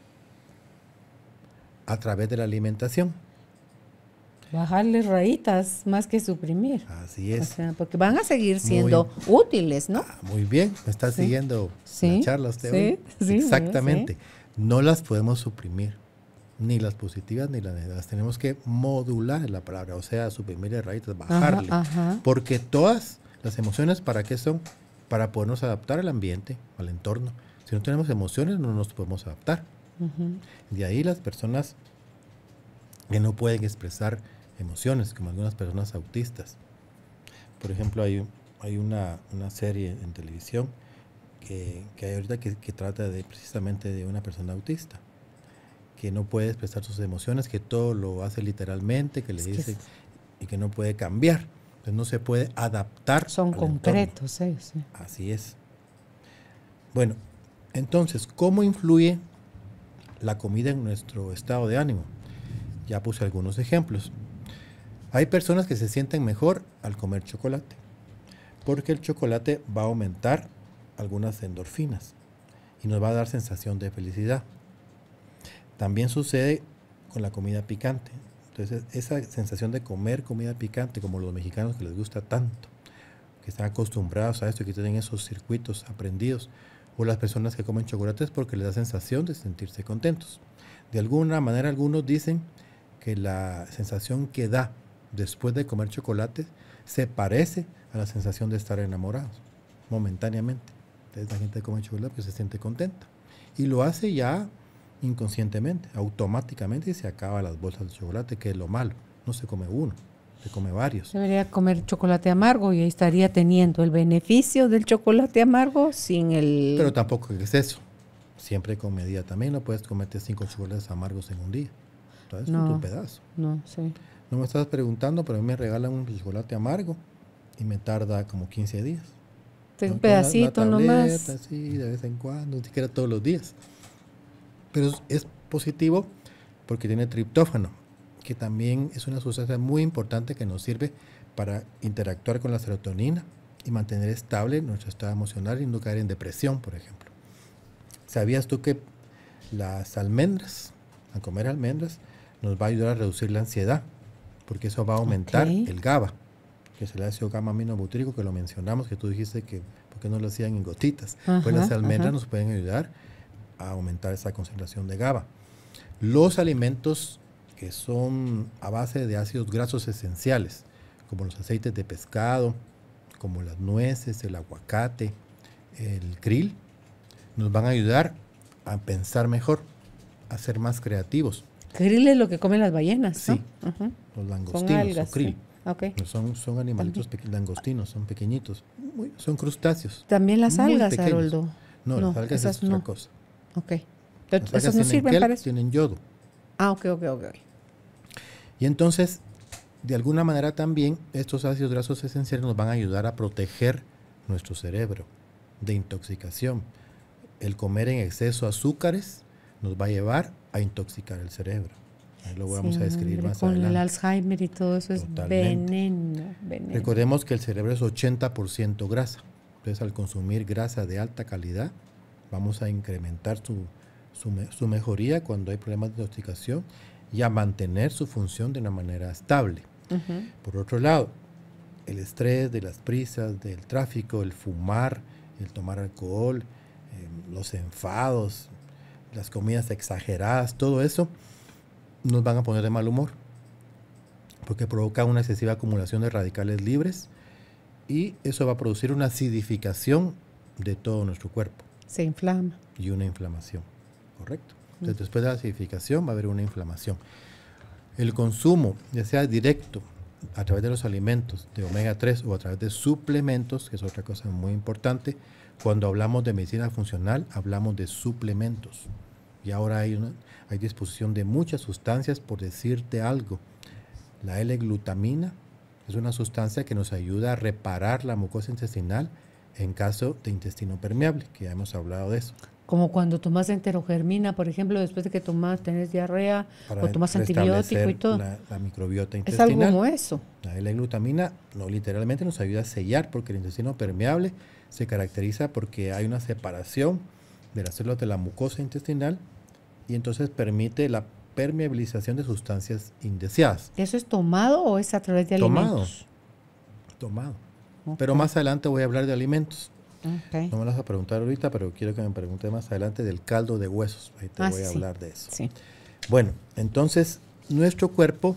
Speaker 1: a través de la alimentación?
Speaker 2: Bajarles rayitas más que suprimir.
Speaker 1: Así es.
Speaker 2: porque van a seguir siendo útiles, ¿no? Ah,
Speaker 1: muy bien, me está siguiendo sí. la charla usted. Sí, sí. Exactamente no las podemos suprimir, ni las positivas ni las negativas. Tenemos que modular la palabra, o sea, suprimirle raíces, bajarle. Porque todas las emociones, ¿para qué son? Para podernos adaptar al ambiente, al entorno. Si no tenemos emociones, no nos podemos adaptar. De ahí las personas que no pueden expresar emociones, como algunas personas autistas. Por ejemplo, hay, hay una, una serie en televisión que, hay ahorita que, trata de precisamente de una persona autista que no puede expresar sus emociones, que todo lo hace literalmente, que le dice y que no puede cambiar. no se puede adaptar. Son concretos eh, Sí. Así es. Bueno, entonces, ¿cómo influye la comida en nuestro estado de ánimo? Ya puse algunos ejemplos. Hay personas que se sienten mejor al comer chocolate, porque el chocolate va a aumentar algunas endorfinas y nos va a dar sensación de felicidad. También sucede con la comida picante. Entonces, esa sensación de comer comida picante, como los mexicanos que les gusta tanto, que están acostumbrados a esto, que tienen esos circuitos aprendidos, o las personas que comen chocolates porque les da sensación de sentirse contentos. De alguna manera, algunos dicen que la sensación que da después de comer chocolate se parece a la sensación de estar enamorados, momentáneamente. Entonces la gente come chocolate porque se siente contenta. Y lo hace ya inconscientemente, automáticamente y se acaban las bolsas de chocolate, que es lo malo. No se come uno, se come varios. Debería comer
Speaker 2: chocolate amargo y ahí estaría teniendo el beneficio del chocolate amargo sin el... Pero
Speaker 1: tampoco es eso. Siempre con medida también. No puedes comerte cinco chocolates amargos en un día. Entonces no, es un pedazo. No, sí. No me estás preguntando, pero a mí me regalan un chocolate amargo y me tarda como 15 días
Speaker 2: un pedacito nomás.
Speaker 1: Sí, de vez en cuando, ni siquiera todos los días. Pero es, positivo porque tiene triptófano, que también es una sustancia muy importante que nos sirve para interactuar con la serotonina y mantener estable nuestro estado emocional y no caer en depresión, por ejemplo. ¿Sabías tú que las almendras, al comer almendras, nos va a ayudar a reducir la ansiedad? Porque eso va a aumentar el GABA que se le el ácido gamma aminobutírico, que lo mencionamos, que tú dijiste que ¿por qué no lo hacían en gotitas. pues las almendras nos pueden ayudar a aumentar esa concentración de GABA. Los alimentos que son a base de ácidos grasos esenciales, como los aceites de pescado, como las nueces, el aguacate, el krill, nos van a ayudar a pensar mejor, a ser más creativos.
Speaker 2: Krill es lo que comen las ballenas, Sí, los langostinos, el krill.
Speaker 1: Son, son animalitos langostinos, son pequeñitos, son crustáceos. También las algas, Haroldo. No, las algas es otra cosa.
Speaker 2: Ok. esos no sirven para
Speaker 1: eso. Tienen yodo. Ah, ok, ok, ok. Y entonces, de alguna manera también, estos ácidos grasos esenciales nos van a ayudar a proteger nuestro cerebro de intoxicación. El comer en exceso azúcares nos va a llevar a intoxicar el cerebro lo vamos a describir más adelante. Con el
Speaker 2: Alzheimer y todo eso es veneno, Recordemos
Speaker 1: que el cerebro es 80% grasa. Entonces, al consumir grasa de alta calidad, vamos a incrementar su, su, mejoría cuando hay problemas de intoxicación y a mantener su función de una manera estable. Por otro lado, el estrés de las prisas, del tráfico, el fumar, el tomar alcohol, eh, los enfados, las comidas exageradas, todo eso nos van a poner de mal humor, porque provoca una excesiva acumulación de radicales libres y eso va a producir una acidificación de todo nuestro cuerpo.
Speaker 2: Se inflama.
Speaker 1: Y una inflamación,
Speaker 2: correcto. Mm. Entonces,
Speaker 1: después de la acidificación va a haber una inflamación. El consumo, ya sea directo a través de los alimentos de omega 3 o a través de suplementos, que es otra cosa muy importante, cuando hablamos de medicina funcional, hablamos de suplementos. Y ahora hay una, hay disposición de muchas sustancias, por decirte algo. La L-glutamina es una sustancia que nos ayuda a reparar la mucosa intestinal en caso de intestino permeable, que ya hemos hablado de eso.
Speaker 2: Como cuando tomas enterogermina, por ejemplo, después de que tomas, tenés diarrea o tomas antibiótico y todo. La,
Speaker 1: microbiota intestinal. Es algo como eso. La L-glutamina literalmente nos ayuda a sellar porque el intestino permeable se caracteriza porque hay una separación de las células de la mucosa intestinal y entonces permite la permeabilización de sustancias indeseadas.
Speaker 2: ¿Eso es tomado o es a través de alimentos?
Speaker 1: Tomado. Tomado. Pero más adelante voy a hablar de alimentos. No me las vas a preguntar ahorita, pero quiero que me pregunte más adelante del caldo de huesos. Ahí te ah, voy a hablar de eso. Bueno, entonces nuestro cuerpo,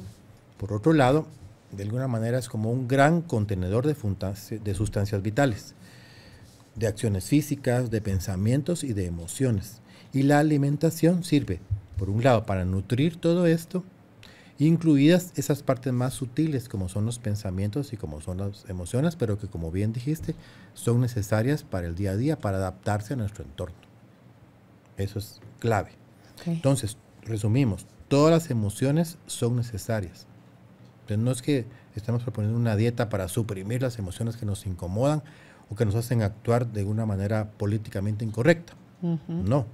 Speaker 1: por otro lado, de alguna manera es como un gran contenedor de sustancias vitales, de acciones físicas, de pensamientos y de emociones. Y la alimentación sirve, por un lado, para nutrir todo esto, incluidas esas partes más sutiles como son los pensamientos y como son las emociones, pero que como bien dijiste, son necesarias para el día a día, para adaptarse a nuestro entorno. Eso es clave. Entonces, resumimos, todas las emociones son necesarias. Entonces, no es que estamos proponiendo una dieta para suprimir las emociones que nos incomodan o que nos hacen actuar de una manera políticamente incorrecta. No,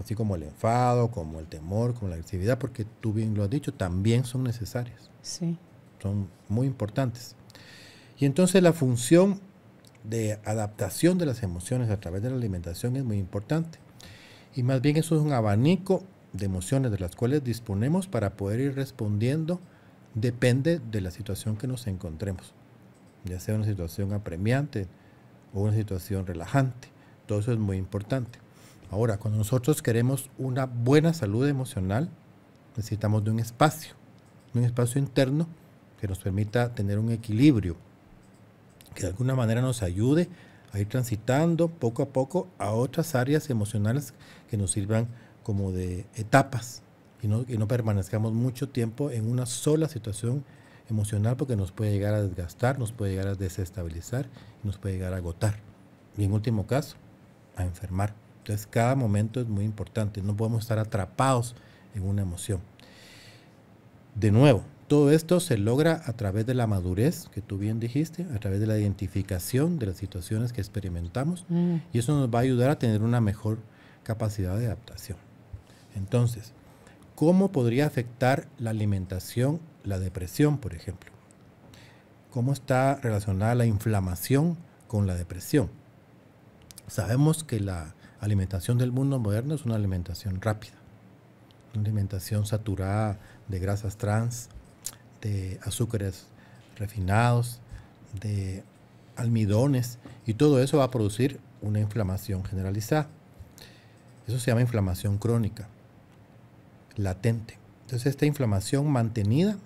Speaker 1: así como el enfado, como el temor, como la agresividad, porque tú bien lo has dicho, también son necesarias. Sí. Son muy importantes. Y entonces la función de adaptación de las emociones a través de la alimentación es muy importante. Y más bien eso es un abanico de emociones de las cuales disponemos para poder ir respondiendo depende de la situación que nos encontremos. Ya sea una situación apremiante o una situación relajante. Todo eso es muy importante. Ahora, cuando nosotros queremos una buena salud emocional, necesitamos de un espacio, un espacio interno que nos permita tener un equilibrio, que de alguna manera nos ayude a ir transitando poco a poco a otras áreas emocionales que nos sirvan como de etapas y no, y no permanezcamos mucho tiempo en una sola situación emocional porque nos puede llegar a desgastar, nos puede llegar a desestabilizar, nos puede llegar a agotar y en último caso a enfermar. Entonces cada momento es muy importante, no podemos estar atrapados en una emoción. De nuevo, todo esto se logra a través de la madurez, que tú bien dijiste, a través de la identificación de las situaciones que experimentamos, mm. y eso nos va a ayudar a tener una mejor capacidad de adaptación. Entonces, ¿cómo podría afectar la alimentación la depresión, por ejemplo? ¿Cómo está relacionada la inflamación con la depresión? Sabemos que la alimentación del mundo moderno es una alimentación rápida, una alimentación saturada de grasas trans, de azúcares refinados, de almidones, y todo eso va a producir una inflamación generalizada. Eso se llama inflamación crónica, latente. Entonces esta inflamación mantenida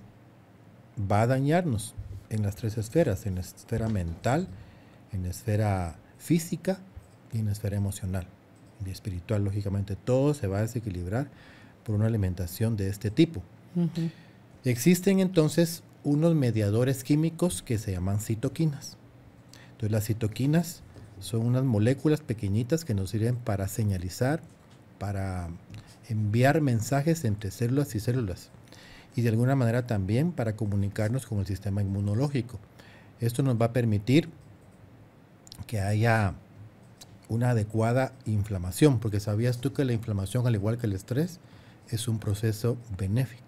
Speaker 1: va a dañarnos en las tres esferas, en la esfera mental, en la esfera física y en la esfera emocional y espiritual, lógicamente, todo se va a desequilibrar por una alimentación de este tipo. Existen entonces unos mediadores químicos que se llaman citoquinas. Entonces las citoquinas son unas moléculas pequeñitas que nos sirven para señalizar, para enviar mensajes entre células y células y de alguna manera también para comunicarnos con el sistema inmunológico. Esto nos va a permitir que haya una adecuada inflamación, porque sabías tú que la inflamación, al igual que el estrés, es un proceso benéfico.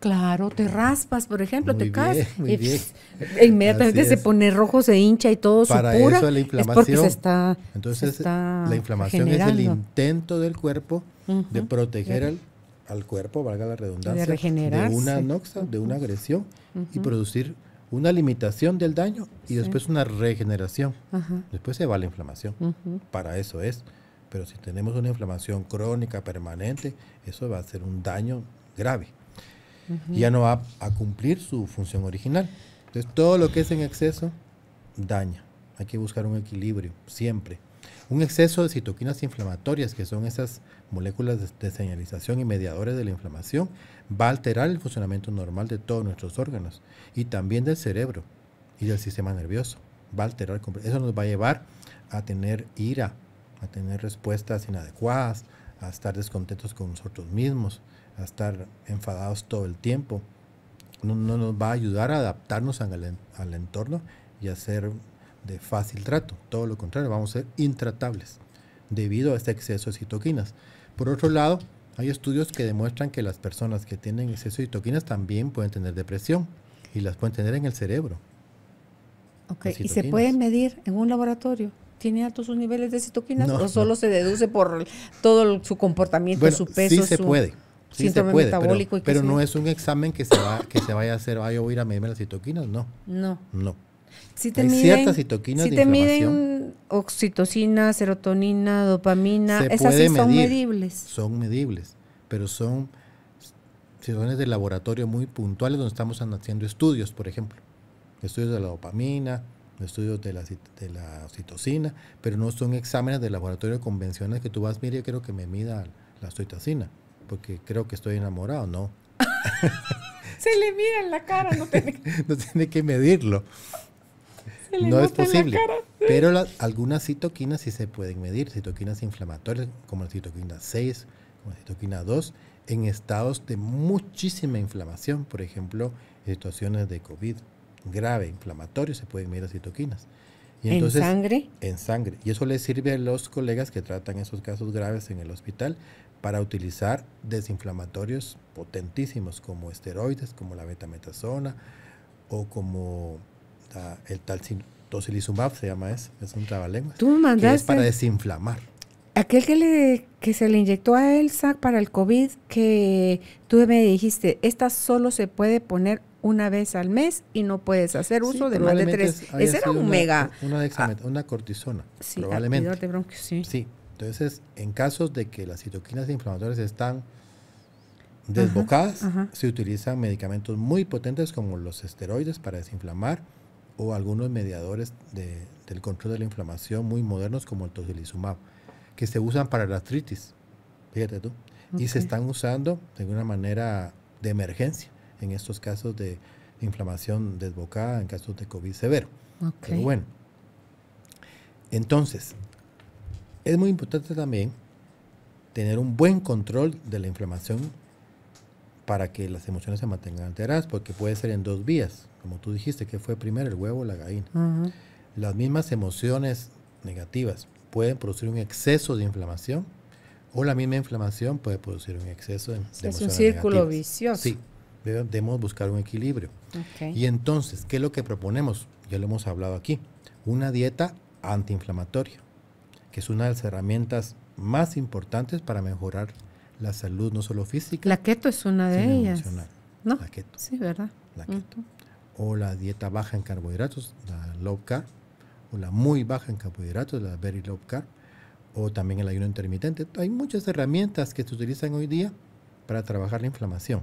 Speaker 2: Claro, te raspas, por ejemplo, te caes inmediatamente se pone rojo, se hincha y todo se cura, eso la inflamación, es porque está Entonces, está la inflamación es el
Speaker 1: intento del cuerpo de proteger al, cuerpo, valga la redundancia, de, una noxa, de una agresión y producir una limitación del daño y después una regeneración. Después se va la inflamación. Para eso es. Pero si tenemos una inflamación crónica, permanente, eso va a ser un daño grave. Ya no va a cumplir su función original. Entonces, todo lo que es en exceso daña. Hay que buscar un equilibrio, siempre. Un exceso de citoquinas inflamatorias, que son esas moléculas de, señalización y mediadores de la inflamación, va a alterar el funcionamiento normal de todos nuestros órganos y también del cerebro y del sistema nervioso. Va a alterar, eso nos va a llevar a tener ira, a tener respuestas inadecuadas, a estar descontentos con nosotros mismos, a estar enfadados todo el tiempo. No, nos va a ayudar a adaptarnos al, al entorno y a ser de fácil trato. Todo lo contrario, vamos a ser intratables debido a este exceso de citoquinas. Por otro lado, hay estudios que demuestran que las personas que tienen exceso de citoquinas también pueden tener depresión y las pueden tener en el cerebro. Ok, ¿y se pueden
Speaker 2: medir en un laboratorio? ¿Tiene altos sus niveles de citoquinas o solo se deduce por todo su comportamiento, su peso? Sí se puede. Sí se puede, pero, no
Speaker 1: es un examen que se, va, que se vaya a hacer, vaya yo a ir a medirme las citoquinas, no. No. No. Si te miden, ciertas si
Speaker 2: oxitocina, serotonina, dopamina, esas son medibles.
Speaker 1: Son medibles, pero son situaciones de laboratorio muy puntuales donde estamos haciendo estudios, por ejemplo. Estudios de la dopamina, estudios de la, oxitocina, pero no son exámenes de laboratorio convencionales que tú vas, mire, yo quiero que me mida la oxitocina, porque creo que estoy enamorado, no. (laughs)
Speaker 2: Se le mira en la cara, no tiene,
Speaker 1: (laughs) no tiene que medirlo no es posible. pero algunas citoquinas sí se pueden medir, citoquinas inflamatorias como la citoquina 6, como la citoquina 2, en estados de muchísima inflamación, por ejemplo, en situaciones de COVID grave, inflamatorio, se pueden medir las citoquinas. Y entonces, ¿En sangre? En sangre. Y eso les sirve a los colegas que tratan esos casos graves en el hospital para utilizar desinflamatorios potentísimos como esteroides, como la betametasona o como el Tocilizumab se llama eso, es un trabalenguas. Tú es para desinflamar.
Speaker 2: Aquel que, le, que se le inyectó a Elsa para el COVID, que tú me dijiste, esta solo se puede poner una vez al mes y no puedes hacer uso de más de tres. era un una, mega.
Speaker 1: Una, ah. cortisona, sí, ah, probablemente. sí. Entonces, en casos de que las citoquinas inflamatorias están desbocadas, se utilizan medicamentos muy potentes como los esteroides para desinflamar o algunos mediadores del control de la inflamación muy modernos como el tocilizumab, que se usan para la artritis, fíjate tú, y se están usando de una manera de emergencia en estos casos de inflamación desbocada, en casos de COVID severo. bueno, entonces, es muy importante también tener un buen control de la inflamación para que las emociones se mantengan alteradas, porque puede ser en dos vías, como tú dijiste, que fue primero el huevo o la gallina. Las mismas emociones negativas pueden producir un exceso de inflamación o la misma inflamación puede producir un exceso de, emociones Es un círculo vicioso. Sí, debemos buscar un equilibrio. Y entonces, ¿qué es lo que proponemos? Ya lo hemos hablado aquí, una dieta antiinflamatoria, que es una de las herramientas más importantes para mejorar la salud no solo física. La keto es una de ellas.
Speaker 2: La keto. Sí, ¿verdad? La keto.
Speaker 1: O la dieta baja en carbohidratos, la low carb, o la muy baja en carbohidratos, la very low carb, o también el ayuno intermitente. Hay muchas herramientas que se utilizan hoy día para trabajar la inflamación.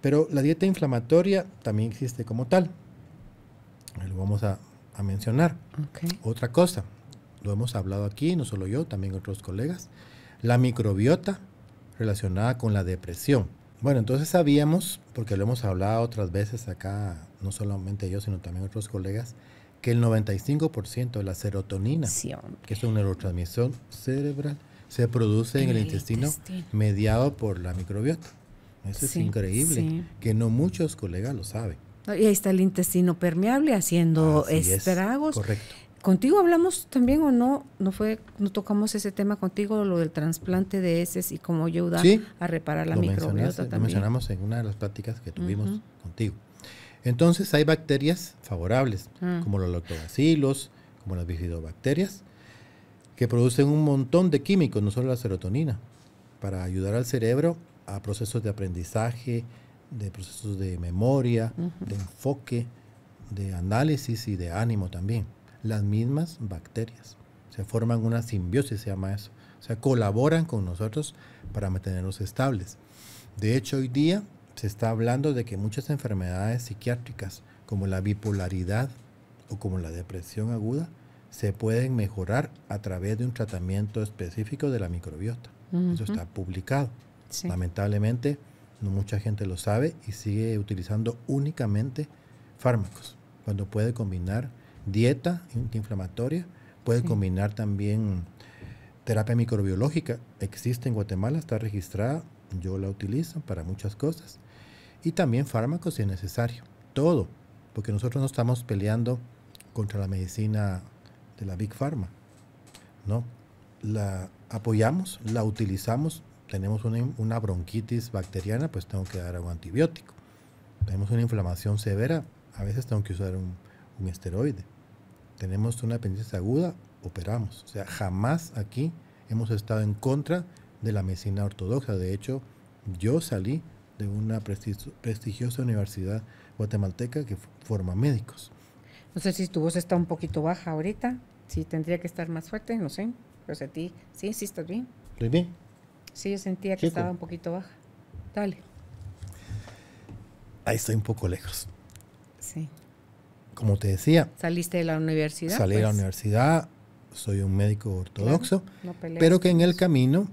Speaker 1: Pero la dieta inflamatoria también existe como tal. Lo vamos a, a mencionar. Otra cosa, lo hemos hablado aquí, no solo yo, también otros colegas. La microbiota, relacionada con la depresión. Bueno, entonces sabíamos, porque lo hemos hablado otras veces acá, no solamente yo, sino también otros colegas, que el 95% de la serotonina, que es una neurotransmisión cerebral, se produce en, el, intestino, mediado por la microbiota. Eso es increíble, que no muchos colegas lo saben.
Speaker 2: Y ahí está el intestino permeable haciendo estragos. correcto. ¿Contigo hablamos también o no? ¿No fue, no tocamos ese tema contigo, lo del trasplante de heces y cómo ayuda a reparar la microbiota también? Lo mencionamos
Speaker 1: en una de las pláticas que tuvimos contigo. Entonces hay bacterias favorables, ah. como los lactobacilos, como las bifidobacterias, que producen un montón de químicos, no solo la serotonina, para ayudar al cerebro a procesos de aprendizaje, de procesos de memoria, de enfoque, de análisis y de ánimo también las mismas bacterias. Se forman una simbiosis, se llama eso. O sea, colaboran con nosotros para mantenernos estables. De hecho, hoy día se está hablando de que muchas enfermedades psiquiátricas, como la bipolaridad o como la depresión aguda, se pueden mejorar a través de un tratamiento específico de la microbiota. Eso está publicado. Lamentablemente, no mucha gente lo sabe y sigue utilizando únicamente fármacos, cuando puede combinar dieta antiinflamatoria, puede combinar también terapia microbiológica, existe en Guatemala, está registrada, yo la utilizo para muchas cosas, y también fármacos si es necesario, todo, porque nosotros no estamos peleando contra la medicina de la Big Pharma, no, la apoyamos, la utilizamos, tenemos una, bronquitis bacteriana, pues tengo que dar un antibiótico, tenemos una inflamación severa, a veces tengo que usar un esteroide tenemos una pendiente aguda, operamos. O sea, jamás aquí hemos estado en contra de la medicina ortodoxa. De hecho, yo salí de una prestigiosa universidad guatemalteca que forma médicos.
Speaker 2: No sé si tu voz está un poquito baja ahorita, si tendría que estar más fuerte, no sé. Pero a ti, sí, sí estás bien. ¿Estoy bien? Sí, yo sentía que estaba un poquito baja. Dale.
Speaker 1: Ahí estoy un poco lejos. Sí como te decía.
Speaker 2: Saliste de la universidad. Salí de la pues?
Speaker 1: universidad, soy un médico ortodoxo, pero que en el camino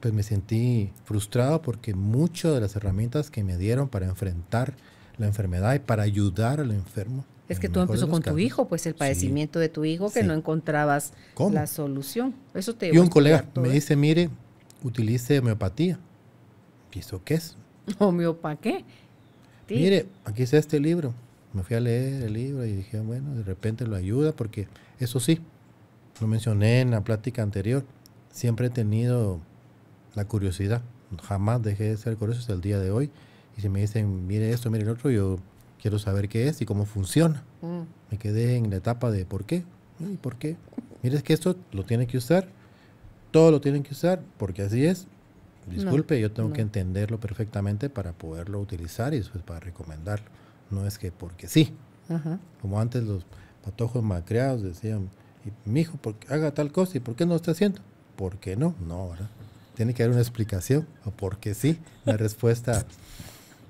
Speaker 1: pues me sentí frustrado porque muchas de las herramientas que me dieron para enfrentar la enfermedad y para ayudar al enfermo.
Speaker 2: Es que todo empezó con tu hijo, pues el padecimiento de tu hijo que no encontrabas la solución. Eso te Y un colega me dice,
Speaker 1: mire, utilice homeopatía. ¿Y eso qué es?
Speaker 2: (laughs) homeopatía qué? Mire,
Speaker 1: aquí está este libro me fui a leer el libro y dije, bueno, de repente lo ayuda, porque eso sí, lo mencioné en la plática anterior, siempre he tenido la curiosidad, jamás dejé de ser curioso hasta el día de hoy, y si me dicen, mire esto, mire el otro, yo quiero saber qué es y cómo funciona. Mm. Me quedé en la etapa de por qué, y por qué. Mire, es que esto lo tiene que usar, todo lo tienen que usar, porque así es, disculpe, yo tengo que entenderlo perfectamente para poderlo utilizar y es para recomendarlo no es que porque sí. Como antes los patojos macreados decían, mi hijo, haga tal cosa, ¿y por qué no lo está haciendo? ¿Por qué no? No, ¿verdad? Tiene que haber una explicación, o porque sí. La respuesta,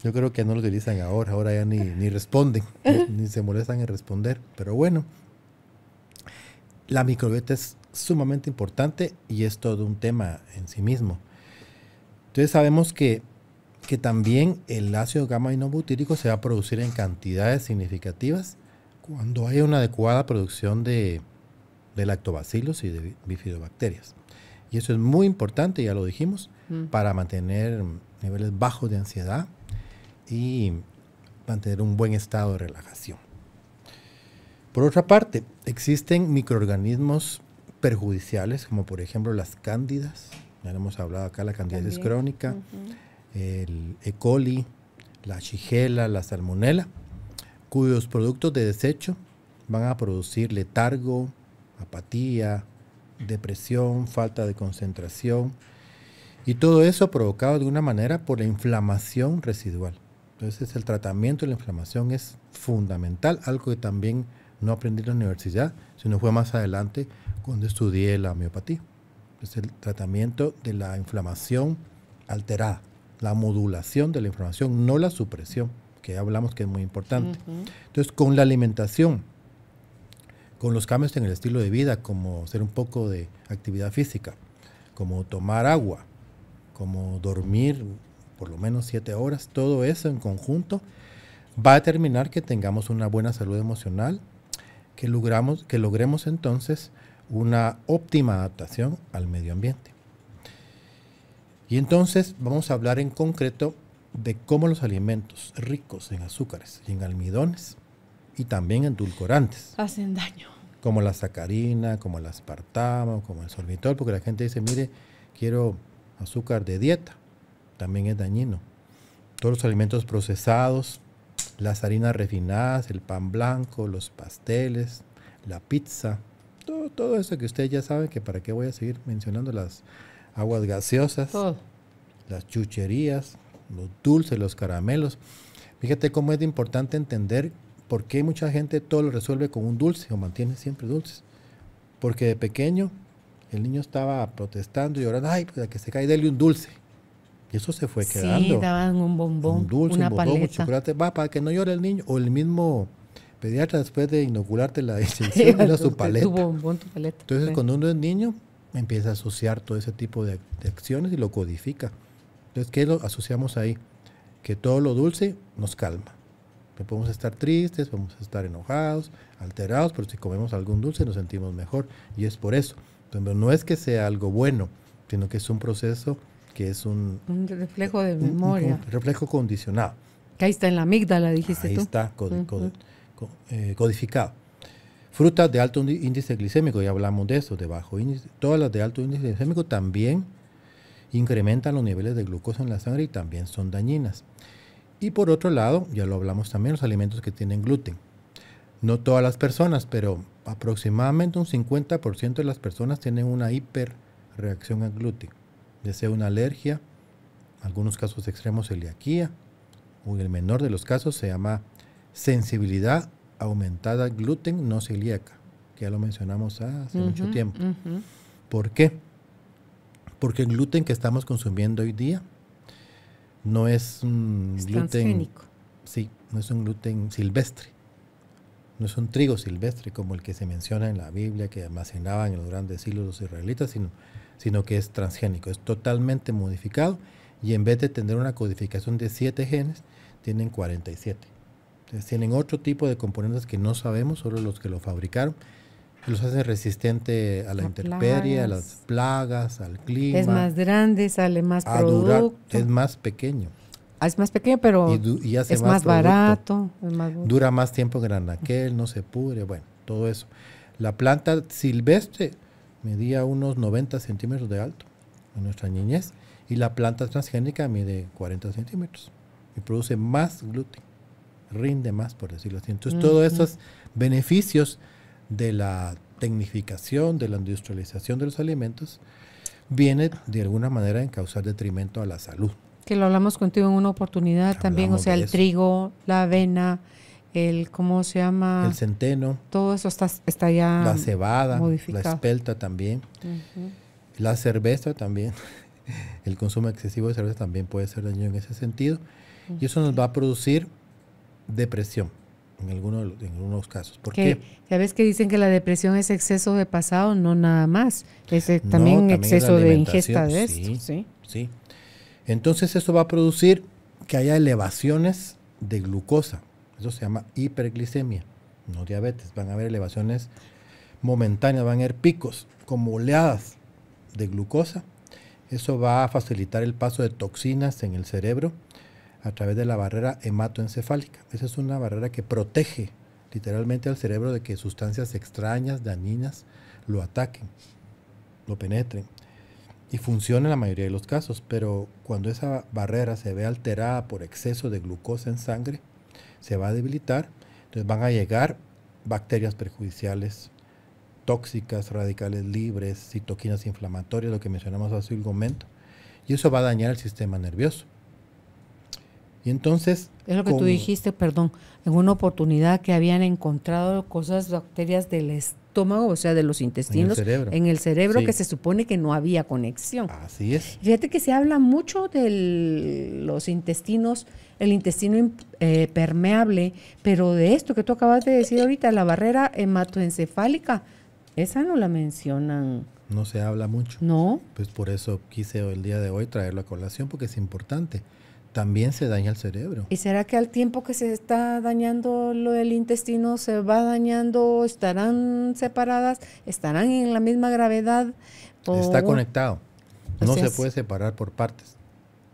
Speaker 1: yo creo que no lo utilizan ahora, ahora ya ni, responden, ni, (laughs) ni se molestan en responder. Pero bueno, la microbiota es sumamente importante y es todo un tema en sí mismo. Entonces sabemos que que también el ácido gamma inobutírico se va a producir en cantidades significativas cuando hay una adecuada producción de, lactobacilos y de bifidobacterias. Y eso es muy importante, ya lo dijimos, mm. para mantener niveles bajos de ansiedad y mantener un buen estado de relajación. Por otra parte, existen microorganismos perjudiciales, como por ejemplo las cándidas. Ya hemos hablado acá, la candidiasis crónica el E. coli, la shigella, la salmonella, cuyos productos de desecho van a producir letargo, apatía, depresión, falta de concentración y todo eso provocado de una manera por la inflamación residual. Entonces el tratamiento de la inflamación es fundamental, algo que también no aprendí en la universidad, sino fue más adelante cuando estudié la homeopatía. Es el tratamiento de la inflamación alterada la modulación de la información, no la supresión, que hablamos que es muy importante. Entonces, con la alimentación, con los cambios en el estilo de vida, como hacer un poco de actividad física, como tomar agua, como dormir por lo menos siete horas, todo eso en conjunto va a determinar que tengamos una buena salud emocional, que, logramos, que logremos entonces una óptima adaptación al medio ambiente. Y entonces vamos a hablar en concreto de cómo los alimentos ricos en azúcares y en almidones y también en edulcorantes
Speaker 2: hacen daño.
Speaker 1: Como la sacarina, como el aspartamo, como el sorbitol, porque la gente dice, mire, quiero azúcar de dieta, también es dañino. Todos los alimentos procesados, las harinas refinadas, el pan blanco, los pasteles, la pizza, todo, todo eso que ustedes ya saben que para qué voy a seguir mencionando las, aguas gaseosas, las chucherías, los dulces, los caramelos. Fíjate cómo es importante entender por qué mucha gente todo lo resuelve con un dulce o mantiene siempre dulces. Porque de pequeño el niño estaba protestando y llorando, ay, pues a que se cae, dele un dulce. Y eso se fue quedando. Sí,
Speaker 2: daban un bombón, un una paleta. un
Speaker 1: chocolate, va, para que no llore el niño. O el mismo pediatra después de inocularte la le (laughs) da su paleta. Tu bombón, tu paleta. Entonces, cuando uno es niño, empieza a asociar todo ese tipo de, acciones y lo codifica. Entonces, ¿qué lo asociamos ahí? Que todo lo dulce nos calma. podemos estar tristes, podemos estar enojados, alterados, pero si comemos algún dulce nos sentimos mejor. Y es por eso. Entonces, no es que sea algo bueno, sino que es un proceso que es un...
Speaker 2: reflejo de memoria. Un,
Speaker 1: reflejo condicionado.
Speaker 2: Que ahí está en la amígdala, dijiste tú. Ahí está,
Speaker 1: eh, codificado. Frutas de alto índice glicémico, ya hablamos de eso, de bajo índice. Todas las de alto índice glicémico también incrementan los niveles de glucosa en la sangre y también son dañinas. Y por otro lado, ya lo hablamos también, los alimentos que tienen gluten. No todas las personas, pero aproximadamente un 50% de las personas tienen una hiperreacción al gluten, ya sea una alergia, algunos casos extremos celiaquía, o en el menor de los casos se llama sensibilidad aumentada gluten no celíaca, que ya lo mencionamos hace mucho tiempo. ¿Por qué? Porque el gluten que estamos consumiendo hoy día no es un gluten. Sí, no es un gluten silvestre. No es un trigo silvestre como el que se menciona en la Biblia que almacenaban en los grandes siglos los israelitas, sino, sino que es transgénico. Es totalmente modificado y en vez de tener una codificación de siete genes, tienen 47. Entonces tienen otro tipo de componentes que no sabemos, solo los que lo fabricaron. Los hacen resistente a la intemperie, a las plagas, al clima. Es más
Speaker 2: grande, sale más producto.
Speaker 1: es más pequeño.
Speaker 2: Ah, es más pequeño, pero
Speaker 1: es, más, barato, Dura más tiempo que el no se pudre, bueno, todo eso. La planta silvestre medía unos 90 centímetros de alto en nuestra niñez y la planta transgénica mide 40 centímetros y produce más gluten rinde más, por decirlo así. Entonces, todos esos beneficios de la tecnificación, de la industrialización de los alimentos, viene de alguna manera en causar detrimento a la salud.
Speaker 2: Que lo hablamos contigo en una oportunidad también, o sea, el trigo, la avena, el, ¿cómo se llama? El
Speaker 1: centeno.
Speaker 2: Todo eso está, está ya La cebada, la
Speaker 1: espelta también, la cerveza también. (laughs) el consumo excesivo de cerveza también puede ser dañino en ese sentido. Y eso nos va a producir depresión en, en algunos casos. ¿Por Ya
Speaker 2: ves que dicen que la depresión es exceso de pasado, no nada más. Es eh, también, exceso de ingesta de sí, esto. Sí,
Speaker 1: sí. Entonces eso va a producir que haya elevaciones de glucosa. Eso se llama hiperglicemia, no diabetes. Van a haber elevaciones momentáneas, van a haber picos como oleadas de glucosa. Eso va a facilitar el paso de toxinas en el cerebro a través de la barrera hematoencefálica. Esa es una barrera que protege literalmente al cerebro de que sustancias extrañas, dañinas, lo ataquen, lo penetren. Y funciona en la mayoría de los casos, pero cuando esa barrera se ve alterada por exceso de glucosa en sangre, se va a debilitar, entonces van a llegar bacterias perjudiciales, tóxicas, radicales libres, citoquinas inflamatorias, lo que mencionamos hace un momento, y eso va a dañar el sistema nervioso. Y entonces... Es lo que tú dijiste,
Speaker 2: perdón, en una oportunidad que habían encontrado cosas, bacterias del estómago, o sea, de los intestinos, en el cerebro, que se supone que no había conexión.
Speaker 1: Así es.
Speaker 2: Fíjate que se habla mucho de los intestinos, el intestino eh, permeable, pero de esto que tú acabas de decir ahorita, la barrera hematoencefálica, esa no la mencionan.
Speaker 1: No se habla mucho. No. Pues por eso quise el día de hoy traerlo a colación, porque es importante. También se daña el cerebro.
Speaker 2: ¿Y será que al tiempo que se está dañando el intestino se va dañando, estarán separadas, estarán en la misma gravedad? Está conectado.
Speaker 1: No se puede separar por partes.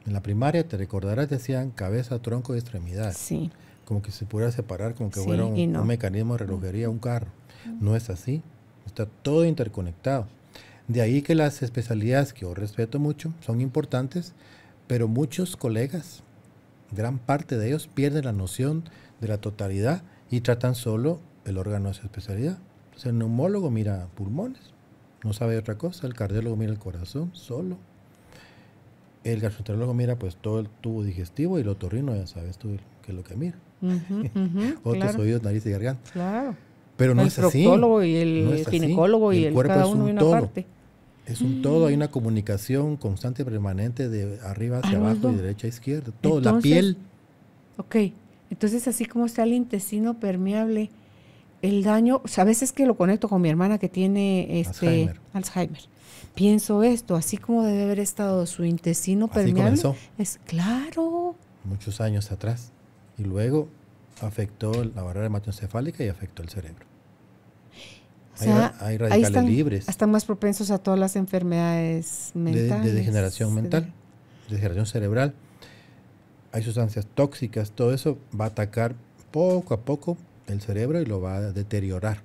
Speaker 1: En la primaria, te recordarás, decían cabeza, tronco y extremidad. Sí. Como que se pudiera separar, como que hubiera un, mecanismo de relojería, un carro. No es así. Está todo interconectado. De ahí que las especialidades que yo respeto mucho son importantes pero muchos colegas, gran parte de ellos, pierden la noción de la totalidad y tratan solo el órgano de su especialidad. el neumólogo mira pulmones, no sabe otra cosa, el cardiólogo mira el corazón solo, el gastroenterólogo mira pues todo el tubo digestivo y el otorrino ya sabes tú que es lo que mira. (laughs) oídos, nariz y garganta. Claro. Pero no es así. El proctólogo y el ginecólogo y el, cuerpo cada uno una parte. Es un todo, hay una comunicación constante y permanente de arriba hacia abajo y derecha a izquierda. Todo, la piel.
Speaker 2: Ok, entonces, así como está el intestino permeable, el daño, o sea, a veces que lo conecto con mi hermana que tiene este Alzheimer. Pienso esto, así como debe haber estado su intestino así Comenzó. Es claro.
Speaker 1: Muchos años atrás. Y luego afectó la barrera hematoencefálica y afectó el cerebro hay, radicales libres.
Speaker 2: Están más propensos a todas las enfermedades mentales. De, degeneración mental,
Speaker 1: de degeneración cerebral. Hay sustancias tóxicas, todo eso va a atacar poco a poco el cerebro y lo va a deteriorar.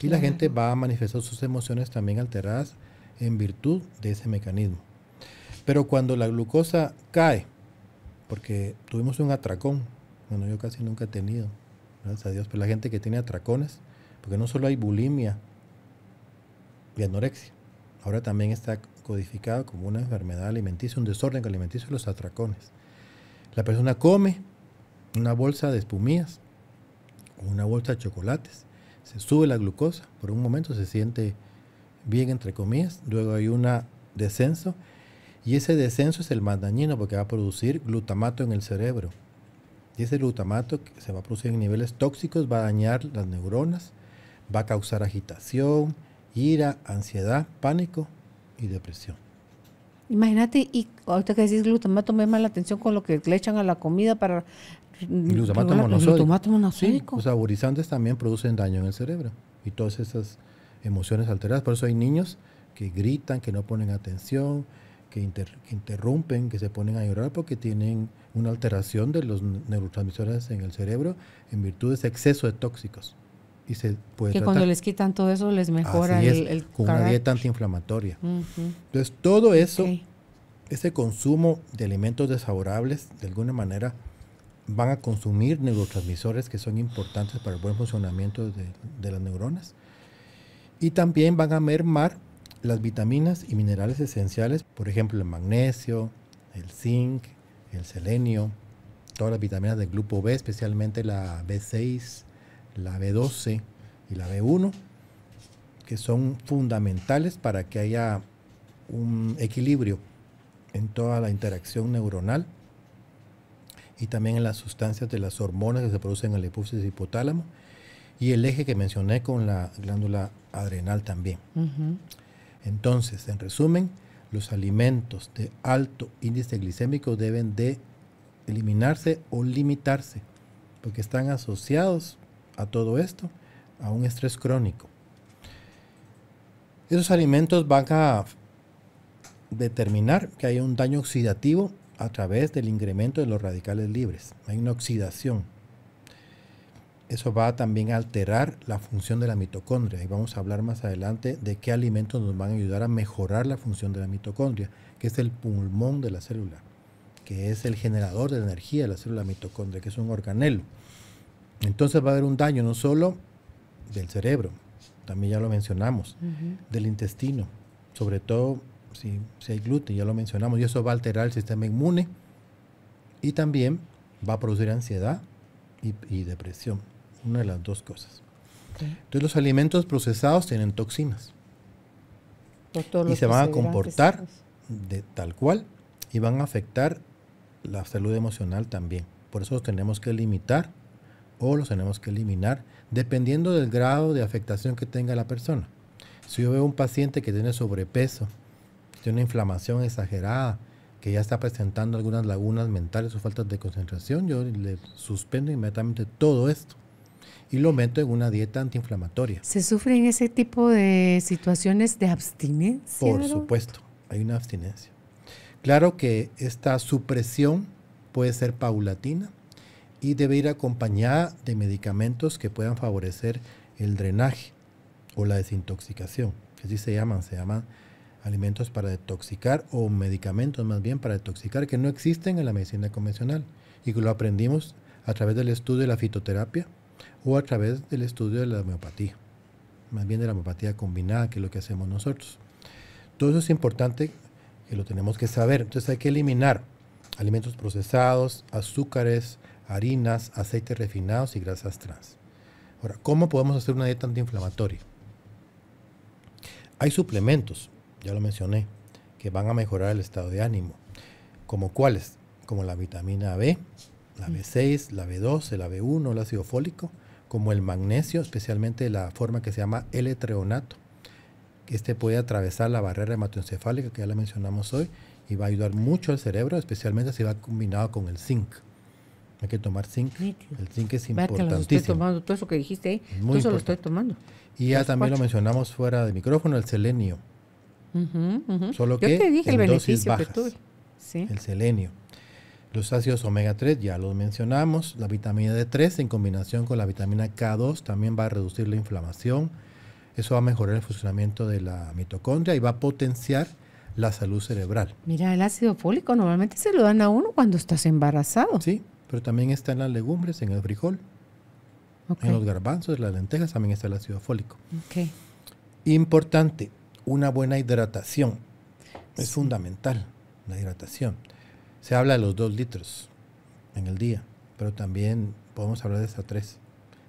Speaker 1: Y la gente va a manifestar sus emociones también alteradas en virtud de ese mecanismo. Pero cuando la glucosa cae, porque tuvimos un atracón, bueno, yo casi nunca he tenido, gracias a Dios, pero la gente que tiene atracones, porque no solo hay bulimia, y anorexia. Ahora también está codificado como una enfermedad alimenticia, un desorden alimenticio, los atracones. La persona come una bolsa de espumillas una bolsa de chocolates, se sube la glucosa, por un momento se siente bien, entre comillas, luego hay un descenso y ese descenso es el más dañino porque va a producir glutamato en el cerebro. Y ese glutamato que se va a producir en niveles tóxicos, va a dañar las neuronas, va a causar agitación, ira, ansiedad, pánico y depresión.
Speaker 2: Imagínate, y ahorita que decís glutamato, me llama la atención con lo que le echan a la comida para... Glutamato monosódico.
Speaker 1: los saborizantes también producen daño en el cerebro y todas esas emociones alteradas. Por eso hay niños que gritan, que no ponen atención, que, interrumpen, que se ponen a llorar porque tienen una alteración de los neurotransmisores en el cerebro en virtud de ese exceso de tóxicos que cuando les
Speaker 2: quitan todo eso les mejora el, el, con una dieta
Speaker 1: antiinflamatoria. Entonces todo eso, ese consumo de alimentos desfavorables, de alguna manera, van a consumir neurotransmisores que son importantes para el buen funcionamiento de, de las neuronas. Y también van a mermar las vitaminas y minerales esenciales, por ejemplo, el magnesio, el zinc, el selenio, todas las vitaminas del grupo B, especialmente la B6, la B12 y la B1, que son fundamentales para que haya un equilibrio en toda la interacción neuronal y también en las sustancias de las hormonas que se producen en la hipófisis hipotálamo y el eje que mencioné con la glándula adrenal también. Entonces, en resumen, los alimentos de alto índice glicémico deben de eliminarse o limitarse porque están asociados a todo esto, a un estrés crónico. Esos alimentos van a determinar que hay un daño oxidativo a través del incremento de los radicales libres. Hay una oxidación. Eso va también a alterar la función de la mitocondria. Y vamos a hablar más adelante de qué alimentos nos van a ayudar a mejorar la función de la mitocondria, que es el pulmón de la célula, que es el generador de energía de la célula mitocondria, que es un organelo. Entonces va a haber un daño no solo del cerebro, también ya lo mencionamos, del intestino, sobre todo si, hay gluten, ya lo mencionamos, y eso va a alterar el sistema inmune y también va a producir ansiedad y, depresión, una de las dos cosas. Entonces los alimentos procesados tienen toxinas y se van a comportar de tal cual y van a afectar la salud emocional también. Por eso tenemos que limitar o los tenemos que eliminar dependiendo del grado de afectación que tenga la persona. Si yo veo un paciente que tiene sobrepeso, que tiene una inflamación exagerada, que ya está presentando algunas lagunas mentales o faltas de concentración, yo le suspendo inmediatamente todo esto y lo meto en una dieta antiinflamatoria. ¿Se
Speaker 2: sufren ese tipo de situaciones de abstinencia? Por
Speaker 1: supuesto, hay una abstinencia. Claro que esta supresión puede ser paulatina, y debe ir acompañada de medicamentos que puedan favorecer el drenaje o la desintoxicación. Así se llaman, se llaman alimentos para detoxicar o medicamentos más bien para detoxicar que no existen en la medicina convencional y que lo aprendimos a través del estudio de la fitoterapia o a través del estudio de la homeopatía, más bien de la homeopatía combinada que es lo que hacemos nosotros. Todo eso es importante que lo tenemos que saber. Entonces hay que eliminar alimentos procesados, azúcares, harinas, aceites refinados y grasas trans. Ahora, ¿cómo podemos hacer una dieta antiinflamatoria? Hay suplementos, ya lo mencioné, que van a mejorar el estado de ánimo. ¿Como cuáles? Como la vitamina B, la B6, la B12, la B1, el ácido fólico, como el magnesio, especialmente la forma que se llama L-treonato. Este puede atravesar la barrera hematoencefálica que ya la mencionamos hoy y va a ayudar mucho al cerebro, especialmente si va combinado con el zinc. Hay que tomar zinc. El zinc es importantísimo. estoy tomando,
Speaker 2: todo eso que dijiste ahí, eh, Muy eso lo estoy tomando. Y ya también lo
Speaker 1: mencionamos fuera de micrófono, el selenio.
Speaker 2: Solo que te dije el dosis El
Speaker 1: selenio. Los ácidos omega 3 ya los mencionamos. La vitamina D3 en combinación con la vitamina K2 también va a reducir la inflamación. Eso va a mejorar el funcionamiento de la mitocondria y va a potenciar la salud cerebral.
Speaker 2: Mira, el ácido fólico normalmente se lo dan a uno cuando estás embarazado. Sí,
Speaker 1: pero también está en las legumbres, en el frijol, en los garbanzos, en las lentejas, también está el ácido fólico. Importante, una buena hidratación. Es fundamental la hidratación. Se habla de los dos litros en el día, pero también podemos hablar de hasta tres.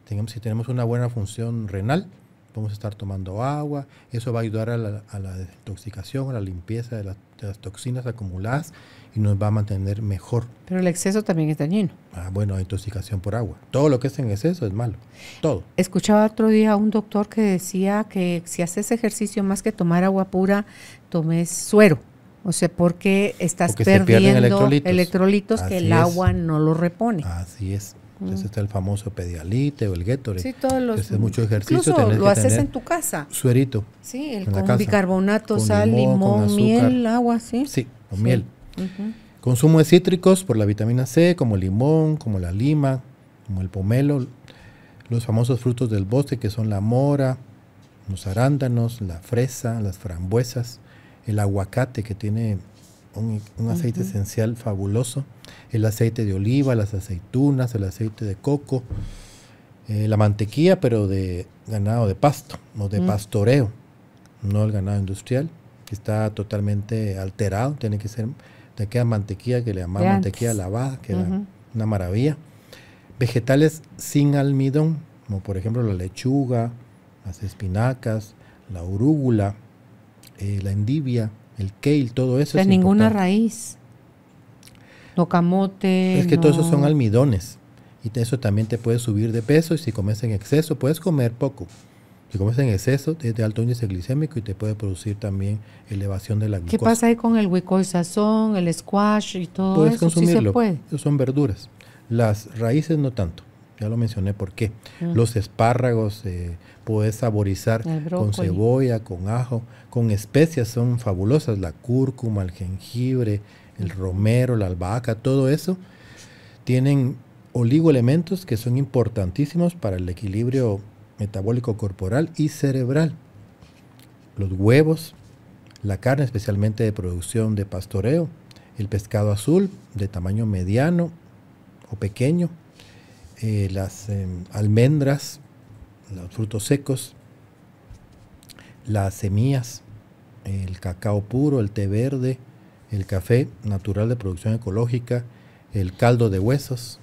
Speaker 1: Tenemos, si tenemos una buena función renal, podemos estar tomando agua. Eso va a ayudar a la, desintoxicación, a la limpieza de las toxinas acumuladas nos va a mantener mejor.
Speaker 2: Pero el exceso también es dañino.
Speaker 1: Ah, bueno, intoxicación por agua. Todo lo que es en exceso es malo. Todo.
Speaker 2: Escuchaba otro día a un doctor que decía que si haces ejercicio más que tomar agua pura, tomes suero. O sea, porque estás perdiendo electrolitos, que el agua no lo repone. Así
Speaker 1: es. Mm. Entonces está el famoso pedialite o el Gatorade. Sí, todos los. Es mucho ejercicio. lo haces en tu casa. Suerito. Sí, el con
Speaker 2: bicarbonato, sal, limón, miel, agua,
Speaker 1: sí. Sí, con sí. miel. Consumo de cítricos por la vitamina C, como el limón, como la lima, como el pomelo, los famosos frutos del bosque que son la mora, los arándanos, la fresa, las frambuesas, el aguacate que tiene un, aceite esencial fabuloso, el aceite de oliva, las aceitunas, el aceite de coco, eh, la mantequilla, pero de ganado de pasto, o de mm. pastoreo, no el ganado industrial, que está totalmente alterado, tiene que ser te queda mantequilla, que le llamamos mantequilla lavada, que era una maravilla. Vegetales sin almidón, como por ejemplo la lechuga, las espinacas, la urúgula eh, la endivia, el kale, todo eso. O ninguna
Speaker 2: raíz. No camote. Es que todo todos esos son
Speaker 1: almidones. Y eso también te puede subir de peso y si comes en exceso, puedes comer poco. Si comes en exceso, es de alto índice glicémico y te puede producir también elevación de la glucosa. ¿Qué pasa
Speaker 2: ahí con el sazón, el squash y todo Puedes Consumirlo.
Speaker 1: ¿Sí Son verduras. Las raíces no tanto. Ya lo mencioné por qué. Ah. Los espárragos eh, puedes saborizar con cebolla, con ajo, con especias son fabulosas. La cúrcuma, el jengibre, el romero, la albahaca, todo eso tienen oligoelementos que son importantísimos para el equilibrio metabólico corporal y cerebral. Los huevos, la carne especialmente de producción de pastoreo, el pescado azul de tamaño mediano o pequeño, eh, las em, almendras, los frutos secos, las semillas, el cacao puro, el té verde, el café natural de producción ecológica, el caldo de huesos,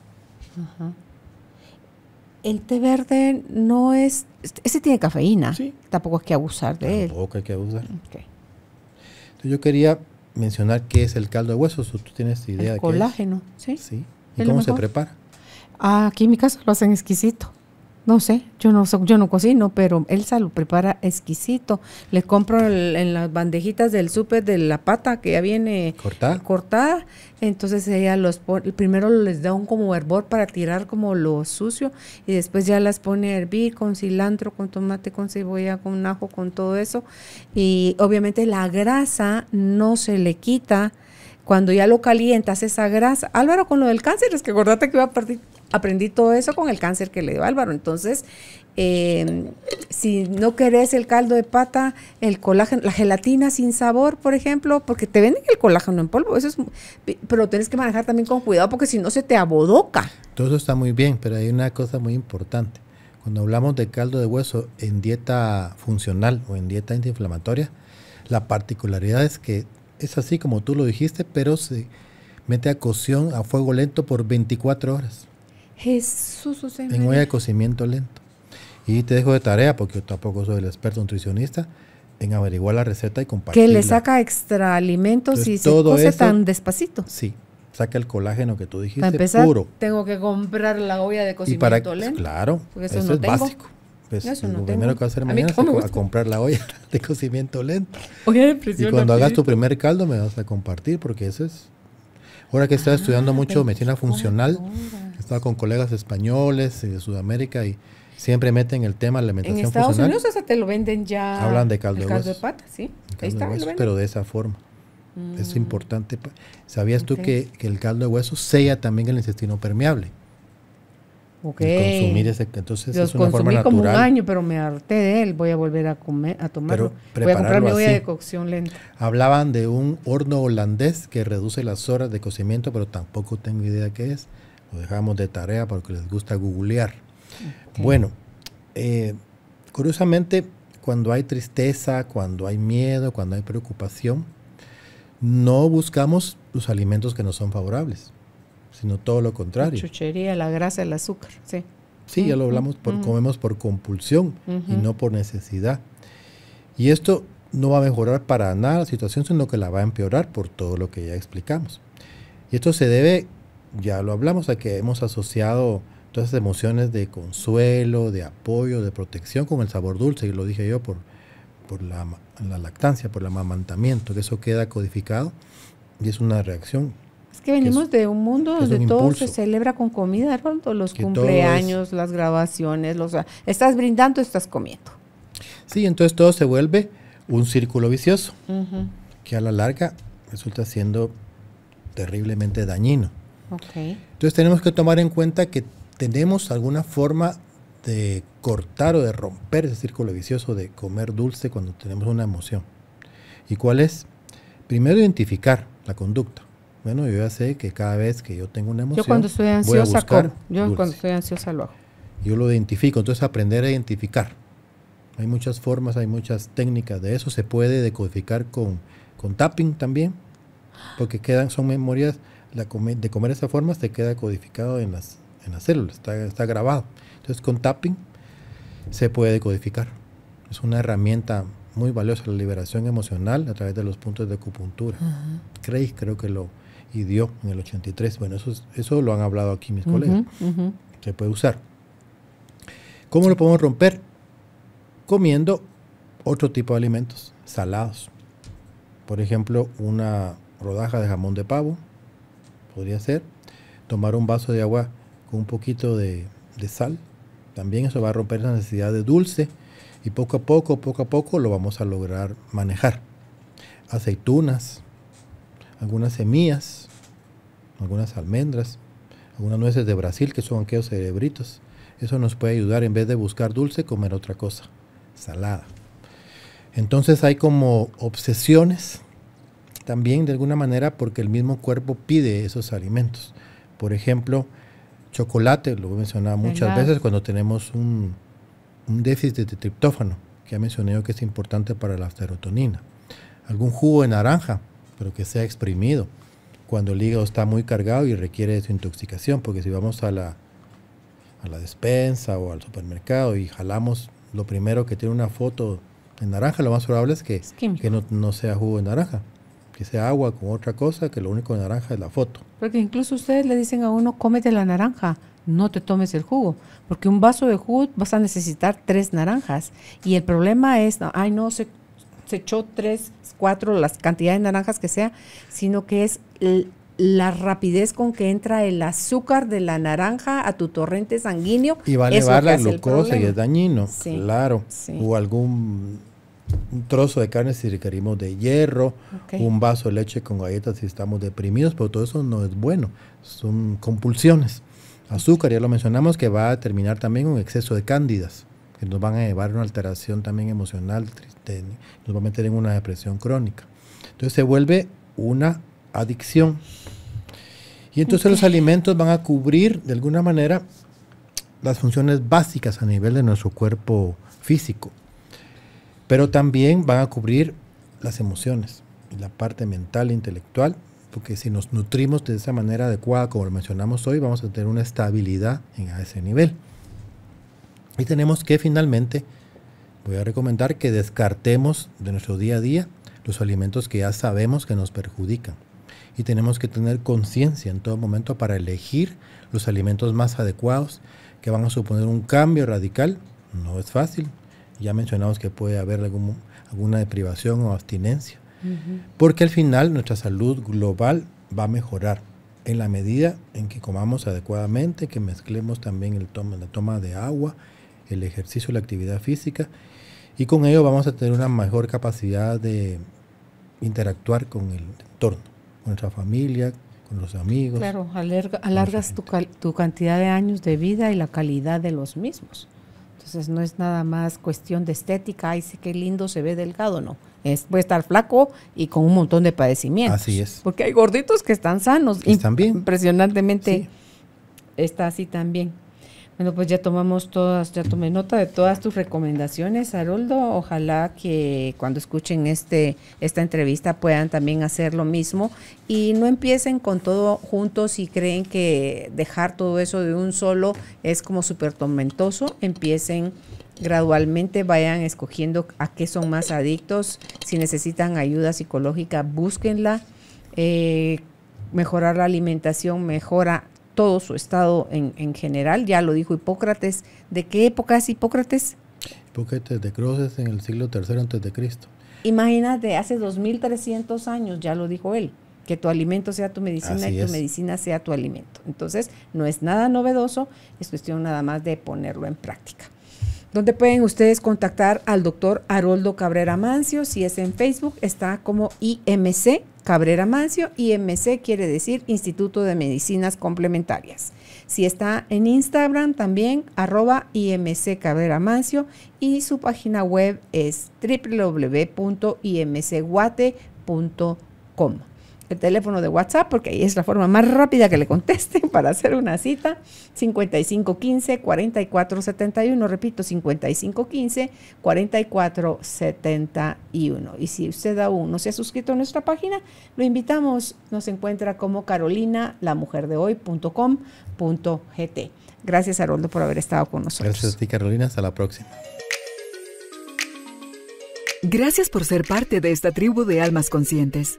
Speaker 2: el té verde no es. Ese tiene cafeína. Tampoco hay que abusar de él.
Speaker 1: Tampoco hay que abusar. yo quería mencionar qué es el caldo de huesos. ¿Tú tienes idea de colágeno,
Speaker 2: sí. Sí. ¿Y cómo se prepara? Ah, aquí en mi casa lo hacen exquisito. No sé, yo no, yo no cocino, pero Elsa lo prepara exquisito. Le compro en las bandejitas del súper de la pata que ya viene cortada. cortada. Entonces ella los pone, primero les da un como hervor para tirar como lo sucio y después ya las pone a hervir con cilantro, con tomate, con cebolla, con ajo, con todo eso. Y obviamente la grasa no se le quita cuando ya lo calientas esa grasa. Álvaro, con lo del cáncer, es que acordate que iba a partir aprendí todo eso con el cáncer que le dio Álvaro. Entonces, eh, si no querés el caldo de pata, el colágeno, la gelatina sin sabor, por ejemplo, porque te venden el colágeno en polvo, eso es, pero tienes que manejar también con cuidado porque si no se te abodoca.
Speaker 1: Todo eso está muy bien, pero hay una cosa muy importante. Cuando hablamos de caldo de hueso en dieta funcional o en dieta antiinflamatoria, la particularidad es que es así como tú lo dijiste, pero se mete a cocción a fuego lento por 24 horas.
Speaker 2: Jesús, En olla de
Speaker 1: cocimiento lento. Y te dejo de tarea, porque yo tampoco soy el experto nutricionista, en averiguar la receta y compartirla. Que le saca
Speaker 2: extra alimentos y se cose tan
Speaker 1: despacito. Sí, saca el colágeno que tú dijiste para empezar, puro.
Speaker 2: Tengo que comprar la olla de cocimiento lento. Claro, eso, no es básico. Pues, lo primero que vas a hacer mañana es
Speaker 1: comprar la olla (laughs) de cocimiento lento.
Speaker 2: Y cuando hagas tu
Speaker 1: primer caldo me vas a compartir porque eso es Ahora que estaba estudiando ah, mucho medicina funcional, estaba con colegas españoles y eh, de Sudamérica y siempre meten el tema de la alimentación En Estados Unidos hasta
Speaker 2: te lo venden ya. Hablan de caldo, el caldo de, pata, sí. pero
Speaker 1: de esa forma. Es mm. importante. ¿Sabías tú que, que, el caldo de hueso sella también el intestino permeable?
Speaker 2: Consumir entonces Los es consumí como un año, pero me harté de él. Voy a volver a comer, a tomarlo. voy a comprar mi olla de cocción lenta.
Speaker 1: Hablaban de un horno holandés que reduce las horas de cocimiento, pero tampoco tengo idea qué es. Lo dejamos de tarea porque les gusta googlear. Bueno, eh, curiosamente, cuando hay tristeza, cuando hay miedo, cuando hay preocupación, no buscamos los alimentos que nos son favorables sino todo lo contrario. La
Speaker 2: chuchería, la grasa, el azúcar, sí.
Speaker 1: Sí, ya lo hablamos, por, comemos por compulsión y no por necesidad. Y esto no va a mejorar para nada la situación, sino que la va a empeorar por todo lo que ya explicamos. Y esto se debe, ya lo hablamos, a que hemos asociado todas esas emociones de consuelo, de apoyo, de protección con el sabor dulce, y lo dije yo por, por la, la lactancia, por el amamantamiento, que eso queda codificado y es una reacción que venimos
Speaker 2: de un mundo donde todo se celebra con comida, ¿verdad? los cumpleaños, las grabaciones, los, estás brindando, estás comiendo.
Speaker 1: Sí, entonces todo se vuelve un círculo vicioso, que a la larga resulta siendo terriblemente dañino. Entonces tenemos que tomar en cuenta que tenemos alguna forma de cortar o de romper ese círculo vicioso de comer dulce cuando tenemos una emoción. ¿Y cuál es? Primero identificar la conducta. Bueno, yo ya sé que cada vez que yo tengo una emoción. Yo cuando estoy ansiosa, Yo cuando
Speaker 2: estoy ansiosa lo hago.
Speaker 1: Yo lo identifico, entonces aprender a identificar. Hay muchas formas, hay muchas técnicas de eso. Se puede decodificar con, con tapping también, porque quedan, son memorias. La de comer esa forma se queda codificado en las, en las células, está, grabado. Entonces con tapping se puede decodificar. Es una herramienta muy valiosa la liberación emocional a través de los puntos de acupuntura. ¿Creéis? creo que lo, y dio en el 83. Bueno, eso, eso lo han hablado aquí mis colegas. Se puede usar. ¿Cómo lo podemos romper? Comiendo otro tipo de alimentos salados. Por ejemplo, una rodaja de jamón de pavo podría ser. Tomar un vaso de agua con un poquito de, de sal. También eso va a romper la necesidad de dulce y poco a poco, poco a poco lo vamos a lograr manejar. Aceitunas, algunas semillas, algunas almendras, algunas nueces de Brasil, que son aquellos cerebritos. Eso nos puede ayudar en vez de buscar dulce, comer otra cosa, salada. Entonces hay como obsesiones también de alguna manera porque el mismo cuerpo pide esos alimentos. Por ejemplo, chocolate, lo he mencionado muchas veces cuando tenemos un, déficit de triptófano, que ha mencionado que es importante para la serotonina. Algún jugo de naranja, pero que sea exprimido cuando el hígado está muy cargado y requiere su intoxicación, porque si vamos a la, a la despensa o al supermercado y jalamos lo primero que tiene una foto en naranja, lo más probable es que, que no, sea jugo de naranja, que sea agua con otra cosa, que lo único de naranja es la foto.
Speaker 2: Porque incluso ustedes le dicen a uno, cómete la naranja, no te tomes el jugo, porque un vaso de jugo vas a necesitar tres naranjas. Y el problema es, ay no, sé se echó tres, cuatro, las cantidades de naranjas que sea, sino que es la rapidez con que entra el azúcar de la naranja a tu torrente sanguíneo. Y va a llevar la glucosa y es
Speaker 1: dañino, claro. O algún trozo de carne si requerimos de hierro, un vaso de leche con galletas si estamos deprimidos, pero todo eso no es bueno, son compulsiones. Azúcar, ya lo mencionamos, que va a terminar también un exceso de cándidas que nos van a llevar a una alteración también emocional, nos va a meter en una depresión crónica. Entonces se vuelve una adicción. Y entonces los alimentos van a cubrir de alguna manera las funciones básicas a nivel de nuestro cuerpo físico, pero también van a cubrir las emociones la parte mental e intelectual, porque si nos nutrimos de esa manera adecuada, como lo mencionamos hoy, vamos a tener una estabilidad en ese nivel. Y tenemos que finalmente, voy a recomendar que descartemos de nuestro día a día los alimentos que ya sabemos que nos perjudican. Y tenemos que tener conciencia en todo momento para elegir los alimentos más adecuados que van a suponer un cambio radical. No es fácil. Ya mencionamos que puede haber alguna deprivación o abstinencia. Porque al final nuestra salud global va a mejorar en la medida en que comamos adecuadamente, que mezclemos también el la toma de agua, el ejercicio, la actividad física y con ello vamos a tener una mejor capacidad de interactuar con el entorno, con nuestra familia, con los amigos. Claro,
Speaker 2: alargas tu, cantidad de años de vida y la calidad de los mismos. Entonces no es nada más cuestión de estética, ay, sí, qué lindo se ve delgado, no. Es, puede estar flaco y con un montón de padecimientos. Así es. Porque hay gorditos que están sanos. y están Impresionantemente está así también. Bueno, pues ya tomamos todas, ya tomé nota de todas tus recomendaciones, Haroldo. Ojalá que cuando escuchen este, esta entrevista puedan también hacer lo mismo y no empiecen con todo juntos y creen que dejar todo eso de un solo es como súper tormentoso. Empiecen gradualmente vayan escogiendo a qué son más adictos. Si necesitan ayuda psicológica, búsquenla. Eh, mejorar la alimentación mejora todo su estado en, general, ya lo dijo Hipócrates. ¿De qué época es Hipócrates?
Speaker 1: Hipócrates de Croces en el siglo III antes de Cristo.
Speaker 2: Imagínate, hace 2300 años ya lo dijo él, que tu alimento sea tu medicina y tu medicina sea tu alimento. Entonces, no es nada novedoso, es cuestión nada más de ponerlo en práctica. ¿Dónde pueden ustedes contactar al doctor Haroldo Cabrera Mancio? Si es en Facebook, está como IMC Cabrera Mancio, IMC quiere decir Instituto de Medicinas Complementarias. Si está en Instagram también, arroba IMC Cabrera Mancio y su página web es www.imcguate.com el teléfono de WhatsApp, porque ahí es la forma más rápida que le contesten (laughs) para hacer una cita, 5515-4471, repito, 5515-4471. Y si usted aún no se ha suscrito a nuestra página, lo invitamos, nos encuentra como carolina, Gracias, Haroldo, por haber estado con nosotros. Gracias a
Speaker 1: ti, Carolina. Hasta la próxima.
Speaker 2: Gracias por ser parte de esta tribu de almas conscientes.